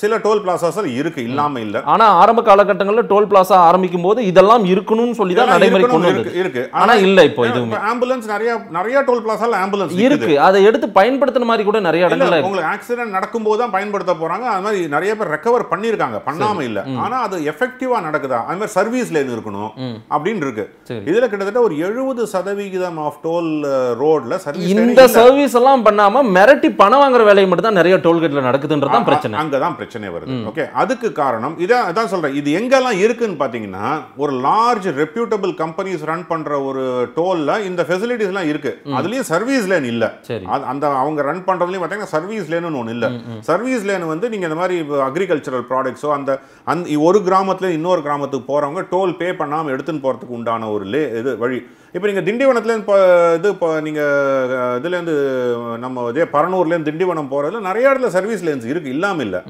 Speaker 2: சில டோல் பிளாசாஸில் இருக்கு இல்லாம இல்ல ஆனா ஆரம்ப காலகட்டங்களில் டோல் பிளாசா ஆரம்பிக்கும் போது இதெல்லாம் இருக்கணும்னு சொல்லி தான் நடைமுறை கொண்டு இருக்கு இருக்கு ஆனால் இல்லை இப்போ இது ஆம்புலன்ஸ் நிறைய நிறைய டோல் பிளாசாவில் ஆம்புலன்ஸ் இருக்கு
Speaker 1: அதை எடுத்து பயன்படுத்தின மாதிரி கூட நிறைய இடங்கள் உங்களுக்கு
Speaker 2: ஆக்சிடென்ட் போது தான் பயன்படுத்த போறாங்க அது மாதிரி நிறைய பேர் ரெக்கவர் பண்ணிருக்காங்க பண்ணாம இல்ல ஆனா அது எஃபெக்டிவா நடக்குதா அது மாதிரி சர்வீஸ்ல இருந்து இருக்கணும் அப்படின்னு இருக்கு இதுல கிட்டத்தட்ட ஒரு எழுபது சதவிகிதம் ஆஃப் டோல் ரோட்ல இந்த சர்வீஸ் எல்லாம் பண்ணாம மிரட்டி பணம் வாங்குற வேலையை மட்டும் தான் நிறைய டோல்கேட்ல விளையாட்டு பிரச்சனை அங்கதான் பிரச்சனை வருது ஓகே அதுக்கு காரணம் இதான் அதான் சொல்றேன் இது எங்கெல்லாம் இருக்குன்னு பாத்தீங்கன்னா ஒரு லார்ஜ் ரெப்யூட்டபிள் கம்பெனிஸ் ரன் பண்ற ஒரு டோல்ல இந்த ஃபெசிலிட்டிஸ் எல்லாம் இருக்கு அதுலயும் சர்வீஸ் லேன் இல்ல அந்த அவங்க ரன் பண்றதுலயும் பாத்தீங்கன்னா சர்வீஸ் லேனுன்னு ஒன்று இல்ல சர்வீஸ் லேன் வந்து நீங்க இந்த மாதிரி அக்ரிகல்ச்சரல் ப்ராடக்ட்ஸோ அந்த ஒரு கிராமத்தில் இன்னொரு கிராமத்துக்கு போறவங்க டோல் பே பண்ணாம எடுத்துன்னு போறதுக்கு உண்டான ஒரு லே இது வழி இப்போ நீங்கள் திண்டிவனத்துலேருந்து இப்போ இது இப்போ நீங்கள் இதுலேருந்து நம்ம இதே பரனூர்லேருந்து திண்டிவனம் போகிறதுல நிறைய இடத்துல சர்வீஸ் லேன்ஸ் இருக்குது இல்லாமல் இல்லை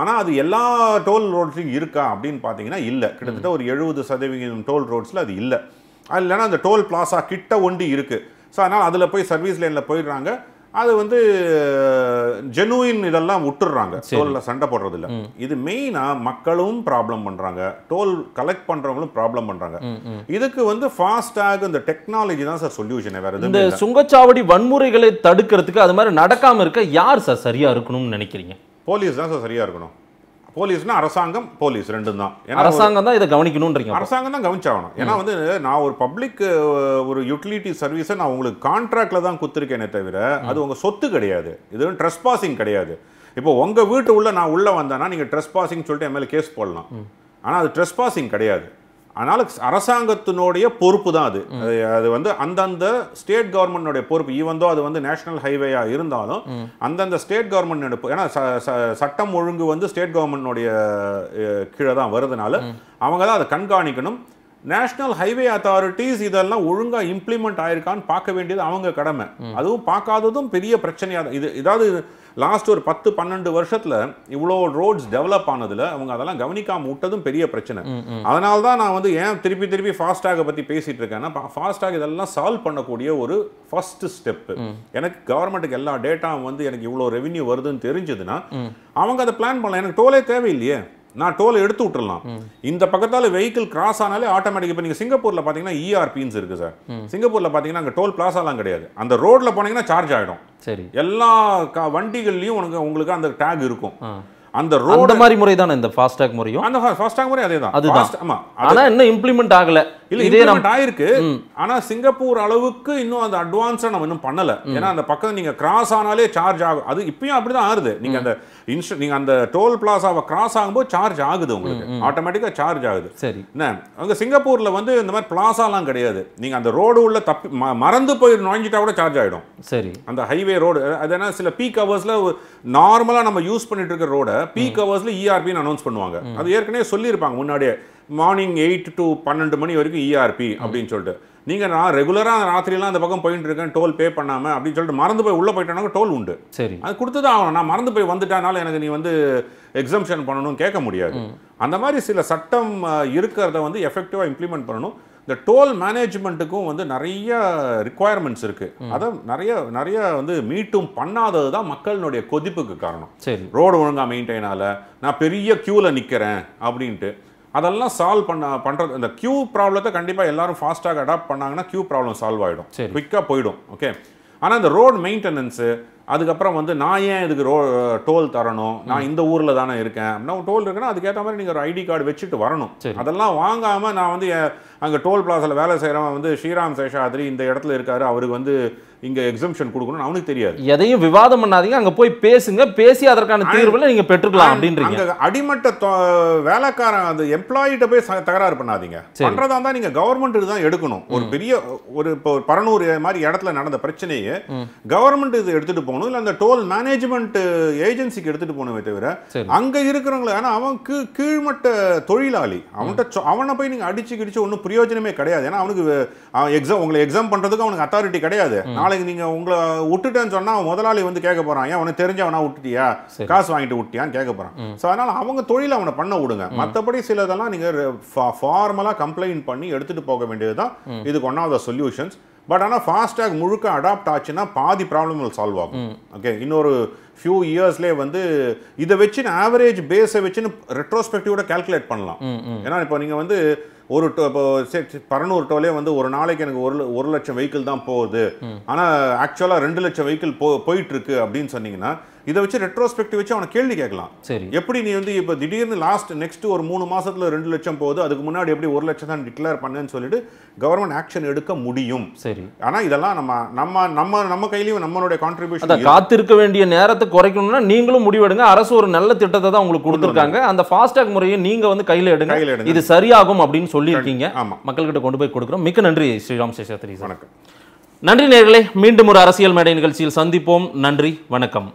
Speaker 2: ஆனால் அது எல்லா டோல் ரோட்ஸும் இருக்கா அப்படின்னு பார்த்தீங்கன்னா இல்லை கிட்டத்தட்ட ஒரு எழுபது சதவீதம் டோல் ரோட்ஸில் அது இல்லை இல்லைன்னா அந்த டோல் பிளாசா கிட்ட ஒண்டி இருக்குது ஸோ அதனால் அதில் போய் சர்வீஸ் லைனில் போயிடுறாங்க அது வந்து ஜெனுவின் இதெல்லாம் விட்டுடுறாங்க டோலில் சண்டை போடுறது இல்லை இது மெயினாக மக்களும் ப்ராப்ளம் பண்ணுறாங்க டோல் கலெக்ட் பண்ணுறவங்களும் ப்ராப்ளம் பண்ணுறாங்க இதுக்கு வந்து ஃபாஸ்டாக இந்த டெக்னாலஜி தான் சார் சொல்யூஷன் வேறு இந்த
Speaker 1: சுங்கச்சாவடி வன்முறைகளை தடுக்கிறதுக்கு அது மாதிரி நடக்காமல் இருக்க யார் சார் சரியாக இருக்கணும்னு நினைக்கிறீங்க
Speaker 2: போலீஸ் தான் சார் சரியாக இருக்கணும் போலீஸ்னா அரசாங்கம் போலீஸ் ரெண்டும் தான் ஏன்னா அரசாங்கம் தான் இதை கவனிக்கணும்ன்றீங்க அரசாங்கம் தான் கவனிச்சாகணும் ஏன்னா வந்து நான் ஒரு பப்ளிக் ஒரு யூட்டிலிட்டி சர்வீஸை நான் உங்களுக்கு கான்ட்ராக்டில் தான் கொடுத்துருக்கேனே தவிர அது உங்கள் சொத்து கிடையாது இது ட்ரெஸ் பாசிங் கிடையாது இப்போ உங்கள் வீட்டு உள்ளே நான் உள்ளே வந்தேன்னா நீங்கள் ட்ரெஸ் பாசிங் சொல்லிட்டு என் கேஸ் போடலாம் ஆனால் அது ட்ரெஸ் பாசிங் கிடையாது ஆனால் அரசாங்கத்தினுடைய பொறுப்பு தான் அது அது வந்து அந்தந்த ஸ்டேட் கவர்மெண்டோடைய பொறுப்பு ஈவந்தோ அது வந்து நேஷனல் ஹைவேயா இருந்தாலும் அந்தந்த ஸ்டேட் கவர்மெண்ட் ஏன்னா சட்டம் ஒழுங்கு வந்து ஸ்டேட் கவர்மெண்டோடைய கீழே தான் வருதுனால அவங்க தான் அதை கண்காணிக்கணும் நேஷனல் ஹைவே அத்தாரிட்டிஸ் இதெல்லாம் ஒழுங்காக இம்ப்ளிமெண்ட் ஆயிருக்கான்னு பார்க்க வேண்டியது அவங்க கடமை அதுவும் பார்க்காததும் பெரிய பிரச்சனையாக இது ஏதாவது லாஸ்ட் ஒரு பத்து பன்னெண்டு வருஷத்துல இவ்வளோ ரோட்ஸ் டெவலப் ஆனதுல அவங்க அதெல்லாம் கவனிக்காம விட்டதும் பெரிய பிரச்சனை அதனால தான் நான் வந்து ஏன் திருப்பி திருப்பி ஃபாஸ்டாக பத்தி பேசிட்டு இருக்கேன்னா ஃபாஸ்டாக இதெல்லாம் சால்வ் பண்ணக்கூடிய ஒரு ஃபர்ஸ்ட் ஸ்டெப் எனக்கு கவர்மெண்ட்டுக்கு எல்லா டேட்டாவும் வந்து எனக்கு இவ்வளோ ரெவென்யூ வருதுன்னு தெரிஞ்சதுன்னா அவங்க அதை பிளான் பண்ணலாம் எனக்கு டோலே தேவையில்லையே நான் டோலை எடுத்து விட்டுறலாம் இந்த பக்கத்தால் வெஹிக்கிள் கிராஸ் ஆனாலே ஆட்டோமேட்டிக் இப்போ நீங்கள் e சிங்கப்பூரில் பார்த்தீங்கன்னா இஆர்பின்ஸ் இருக்குது சார் சிங்கப்பூரில் பார்த்தீங்கன்னா அங்கே டோல் பிளாஸாலாம் கிடையாது அந்த ரோட்டில் போனீங்கன்னா சார்ஜ் ஆகிடும் சரி எல்லா வண்டிகள்லையும் உனக்கு உங்களுக்கு அந்த டேக் இருக்கும் அந்த ரோடு மாதிரி
Speaker 1: முறை தானே இந்த ஃபாஸ்டாக் முறையும் அந்த ஃபாஸ்டாக் முறை அதே தான் அதுதான் ஆமாம் ஆனால் இன்னும்
Speaker 2: இம்ப்ளிமெண்ட் ஆகலை இல்ல இதே ஆயிருக்கு ஆனா சிங்கப்பூர் அளவுக்கு இன்னும் அந்த அட்வான்ஸா நம்ம இன்னும் பண்ணல ஏன்னா அந்த பக்கம் நீங்க கிராஸ் ஆனாலே சார்ஜ் ஆகும் அது இப்பயும் அப்படிதான் ஆகுது நீங்க அந்த இன்ஸ்ட் நீங்க அந்த டோல் பிளாசாவை கிராஸ் ஆகும்போது சார்ஜ் ஆகுது உங்களுக்கு ஆட்டோமேட்டிக்கா சார்ஜ் ஆகுது சரி என்ன அங்க சிங்கப்பூர்ல வந்து இந்த மாதிரி பிளாசாலாம் கிடையாது நீங்க அந்த ரோடு உள்ள தப்பி மறந்து போய் நுழைஞ்சிட்டா கூட சார்ஜ் ஆயிடும் சரி அந்த ஹைவே ரோடு அது என்ன சில பீக் ஹவர்ஸ்ல நார்மலா நம்ம யூஸ் பண்ணிட்டு இருக்கிற ரோட பீக் ஹவர்ஸ்ல இஆர்பின்னு அனௌன்ஸ் பண்ணுவாங்க அது ஏற்கனவே சொல்லியிருப்பாங்க முன்னாடியே மார்னிங் எயிட் டு பன்னெண்டு மணி வரைக்கும் இஆர்பி e அப்படின்னு சொல்லிட்டு நீங்கள் நான் ரெகுலராக ராத்திரிலாம் அந்த பக்கம் போயிட்டு இருக்கேன் டோல் பே பண்ணாமல் அப்படின்னு சொல்லிட்டு மறந்து போய் உள்ளே போயிட்டோன்னா டோல் உண்டு சரி அது கொடுத்து தான் ஆகணும் நான் மறந்து போய் வந்துட்டனால எனக்கு நீ வந்து எக்ஸம்ஷன் பண்ணணும் கேட்க முடியாது அந்த மாதிரி சில சட்டம் இருக்கிறத வந்து எஃபெக்டிவாக இம்ப்ளிமெண்ட் பண்ணணும் இந்த டோல் மேனேஜ்மெண்ட்டுக்கும் வந்து நிறைய ரிக்குவயர்மெண்ட்ஸ் இருக்குது அதை நிறைய நிறைய வந்து மீட்டும் பண்ணாதது தான் மக்களினுடைய கொதிப்புக்கு காரணம் சரி ரோடு ஒழுங்காக மெயின்டைனால நான் பெரிய க்யூவில் நிற்கிறேன் அப்படின்ட்டு அதெல்லாம் சால்வ் பண்ண பண்ணுறது இந்த கியூ ப்ராப்ளத்தை கண்டிப்பாக எல்லாரும் ஃபாஸ்ட்டாக அடாப்ட் பண்ணாங்கன்னா கியூ ப்ராப்ளம் சால்வ் ஆகிடும் குவிக்காக போயிடும் ஓகே ஆனால் இந்த ரோடு மெயின்டெனன்ஸு அதுக்கப்புறம் வந்து நான் ஏன் இதுக்கு ரோ டோல் தரணும் நான் இந்த ஊரில் தானே இருக்கேன் அப்படின்னா டோல் இருக்குன்னா அதுக்கேற்ற மாதிரி நீங்கள் ஒரு ஐடி கார்டு வச்சுட்டு வரணும் அதெல்லாம் வாங்காமல் நான் வந்து அங்கே டோல் பிளாஸில் வேலை செய்கிறவன் வந்து ஸ்ரீராம் சேஷாத்ரி இந்த இடத்துல இருக்காரு அவருக்கு வந்து இங்கே எக்ஸம்ஷன் கொடுக்கணும்னு அவனுக்கு தெரியாது எதையும் விவாதம் பண்ணாதீங்க அங்கே போய் பேசுங்க பேசி அதற்கான தீர்வில் நீங்கள் பெற்றுக்கலாம் அப்படின்றீங்க அடிமட்ட வேலைக்காரன் அந்த எம்ப்ளாயிட்ட போய் தகராறு பண்ணாதீங்க பண்ணுறதா தான் நீங்கள் கவர்மெண்ட் தான் எடுக்கணும் ஒரு பெரிய ஒரு இப்போ ஒரு பரநூறு மாதிரி இடத்துல நடந்த பிரச்சனையே கவர்மெண்ட் இது எடுத்துகிட்டு போகணும் இல்லை அந்த டோல் மேனேஜ்மெண்ட் ஏஜென்சிக்கு எடுத்துகிட்டு போகணுமே தவிர அங்கே இருக்கிறவங்களை ஏன்னா அவன் கீழ்மட்ட தொழிலாளி அவன்கிட்ட அவனை போய் நீங்கள் அடிச்சு கிடிச்சு ஒன்றும் பிரயோஜனமே கிடையாது ஏன்னா அவனுக்கு எக்ஸாம் உங்களை எக்ஸாம் பண்ணுறதுக்கு அவனுக்கு அத்தாரிட்டி கிடையாது நாளைக்கு நீங்க உங்களை விட்டுட்டேன்னு சொன்னா முதலாளி வந்து கேட்க போறான் ஏன் உனக்கு தெரிஞ்சவனா விட்டுட்டியா காசு வாங்கிட்டு விட்டியான்னு கேட்க போறான் சோ அதனால அவங்க தொழில் அவனை பண்ண விடுங்க மற்றபடி சிலதெல்லாம் நீங்க ஃபார்மலா கம்ப்ளைண்ட் பண்ணி எடுத்துட்டு போக வேண்டியதுதான் இதுக்கு one of the solutions but ஆனால் ஃபாஸ்டாக் முழுக்க அடாப்ட் ஆச்சுன்னா பாதி ப்ராப்ளம் சால்வ் ஆகும் ஓகே இன்னொரு ஃபியூ இயர்ஸ்லேயே வந்து இதை வச்சு ஆவரேஜ் பேஸை வச்சுன்னு ரெட்ரோஸ்பெக்டிவோட கேல்குலேட் பண்ணலாம் ஏன்னா இப்போ நீங்கள் வந்து ஒரு இப்போ பரநூறு டோலே வந்து ஒரு நாளைக்கு எனக்கு ஒரு ஒரு லட்சம் வெஹிக்கிள் தான் போகுது ஆனால் ஆக்சுவலாக ரெண்டு லட்சம் வெஹிக்கிள் போ போயிட்டுருக்கு அப்படின்னு சொன்னீங்கன்னா இதை வச்சு ரெட்ரோஸ்பெக்டிவ் வச்சு அவனை கேள்வி கேட்கலாம் சரி எப்படி நீ வந்து இப்போ திடீர்னு லாஸ்ட் நெக்ஸ்ட் ஒரு மூணு மாசத்துல ரெண்டு லட்சம் போகுது அதுக்கு முன்னாடி எப்படி ஒரு லட்சம் தான் டிக்ளேர் பண்ணுன்னு சொல்லிட்டு கவர்மெண்ட் ஆக்ஷன் எடுக்க முடியும் சரி ஆனால் இதெல்லாம் நம்ம நம்ம நம்ம நம்ம கையிலையும் நம்மளுடைய கான்ட்ரிபியூஷன்
Speaker 1: காத்திருக்க வேண்டிய நேரத்தை குறைக்கணும்னா நீங்களும் முடிவெடுங்க அரசு ஒரு நல்ல திட்டத்தை தான் உங்களுக்கு கொடுத்துருக்காங்க அந்த ஃபாஸ்டாக் முறையை நீங்க வந்து கையில் எடுங்க இது சரியாகும் அப்படின்னு சொல்லியிருக்கீங்க மக்கள்கிட்ட கொண்டு போய் கொடுக்குறோம் மிக்க நன்றி ஸ்ரீராம் சேஷாத்ரி வணக்கம்
Speaker 2: நன்றி நேர்களே மீண்டும் ஒரு அரசியல் மேடை நிகழ்ச்சியில் சந்திப்போம் நன்றி வணக்கம்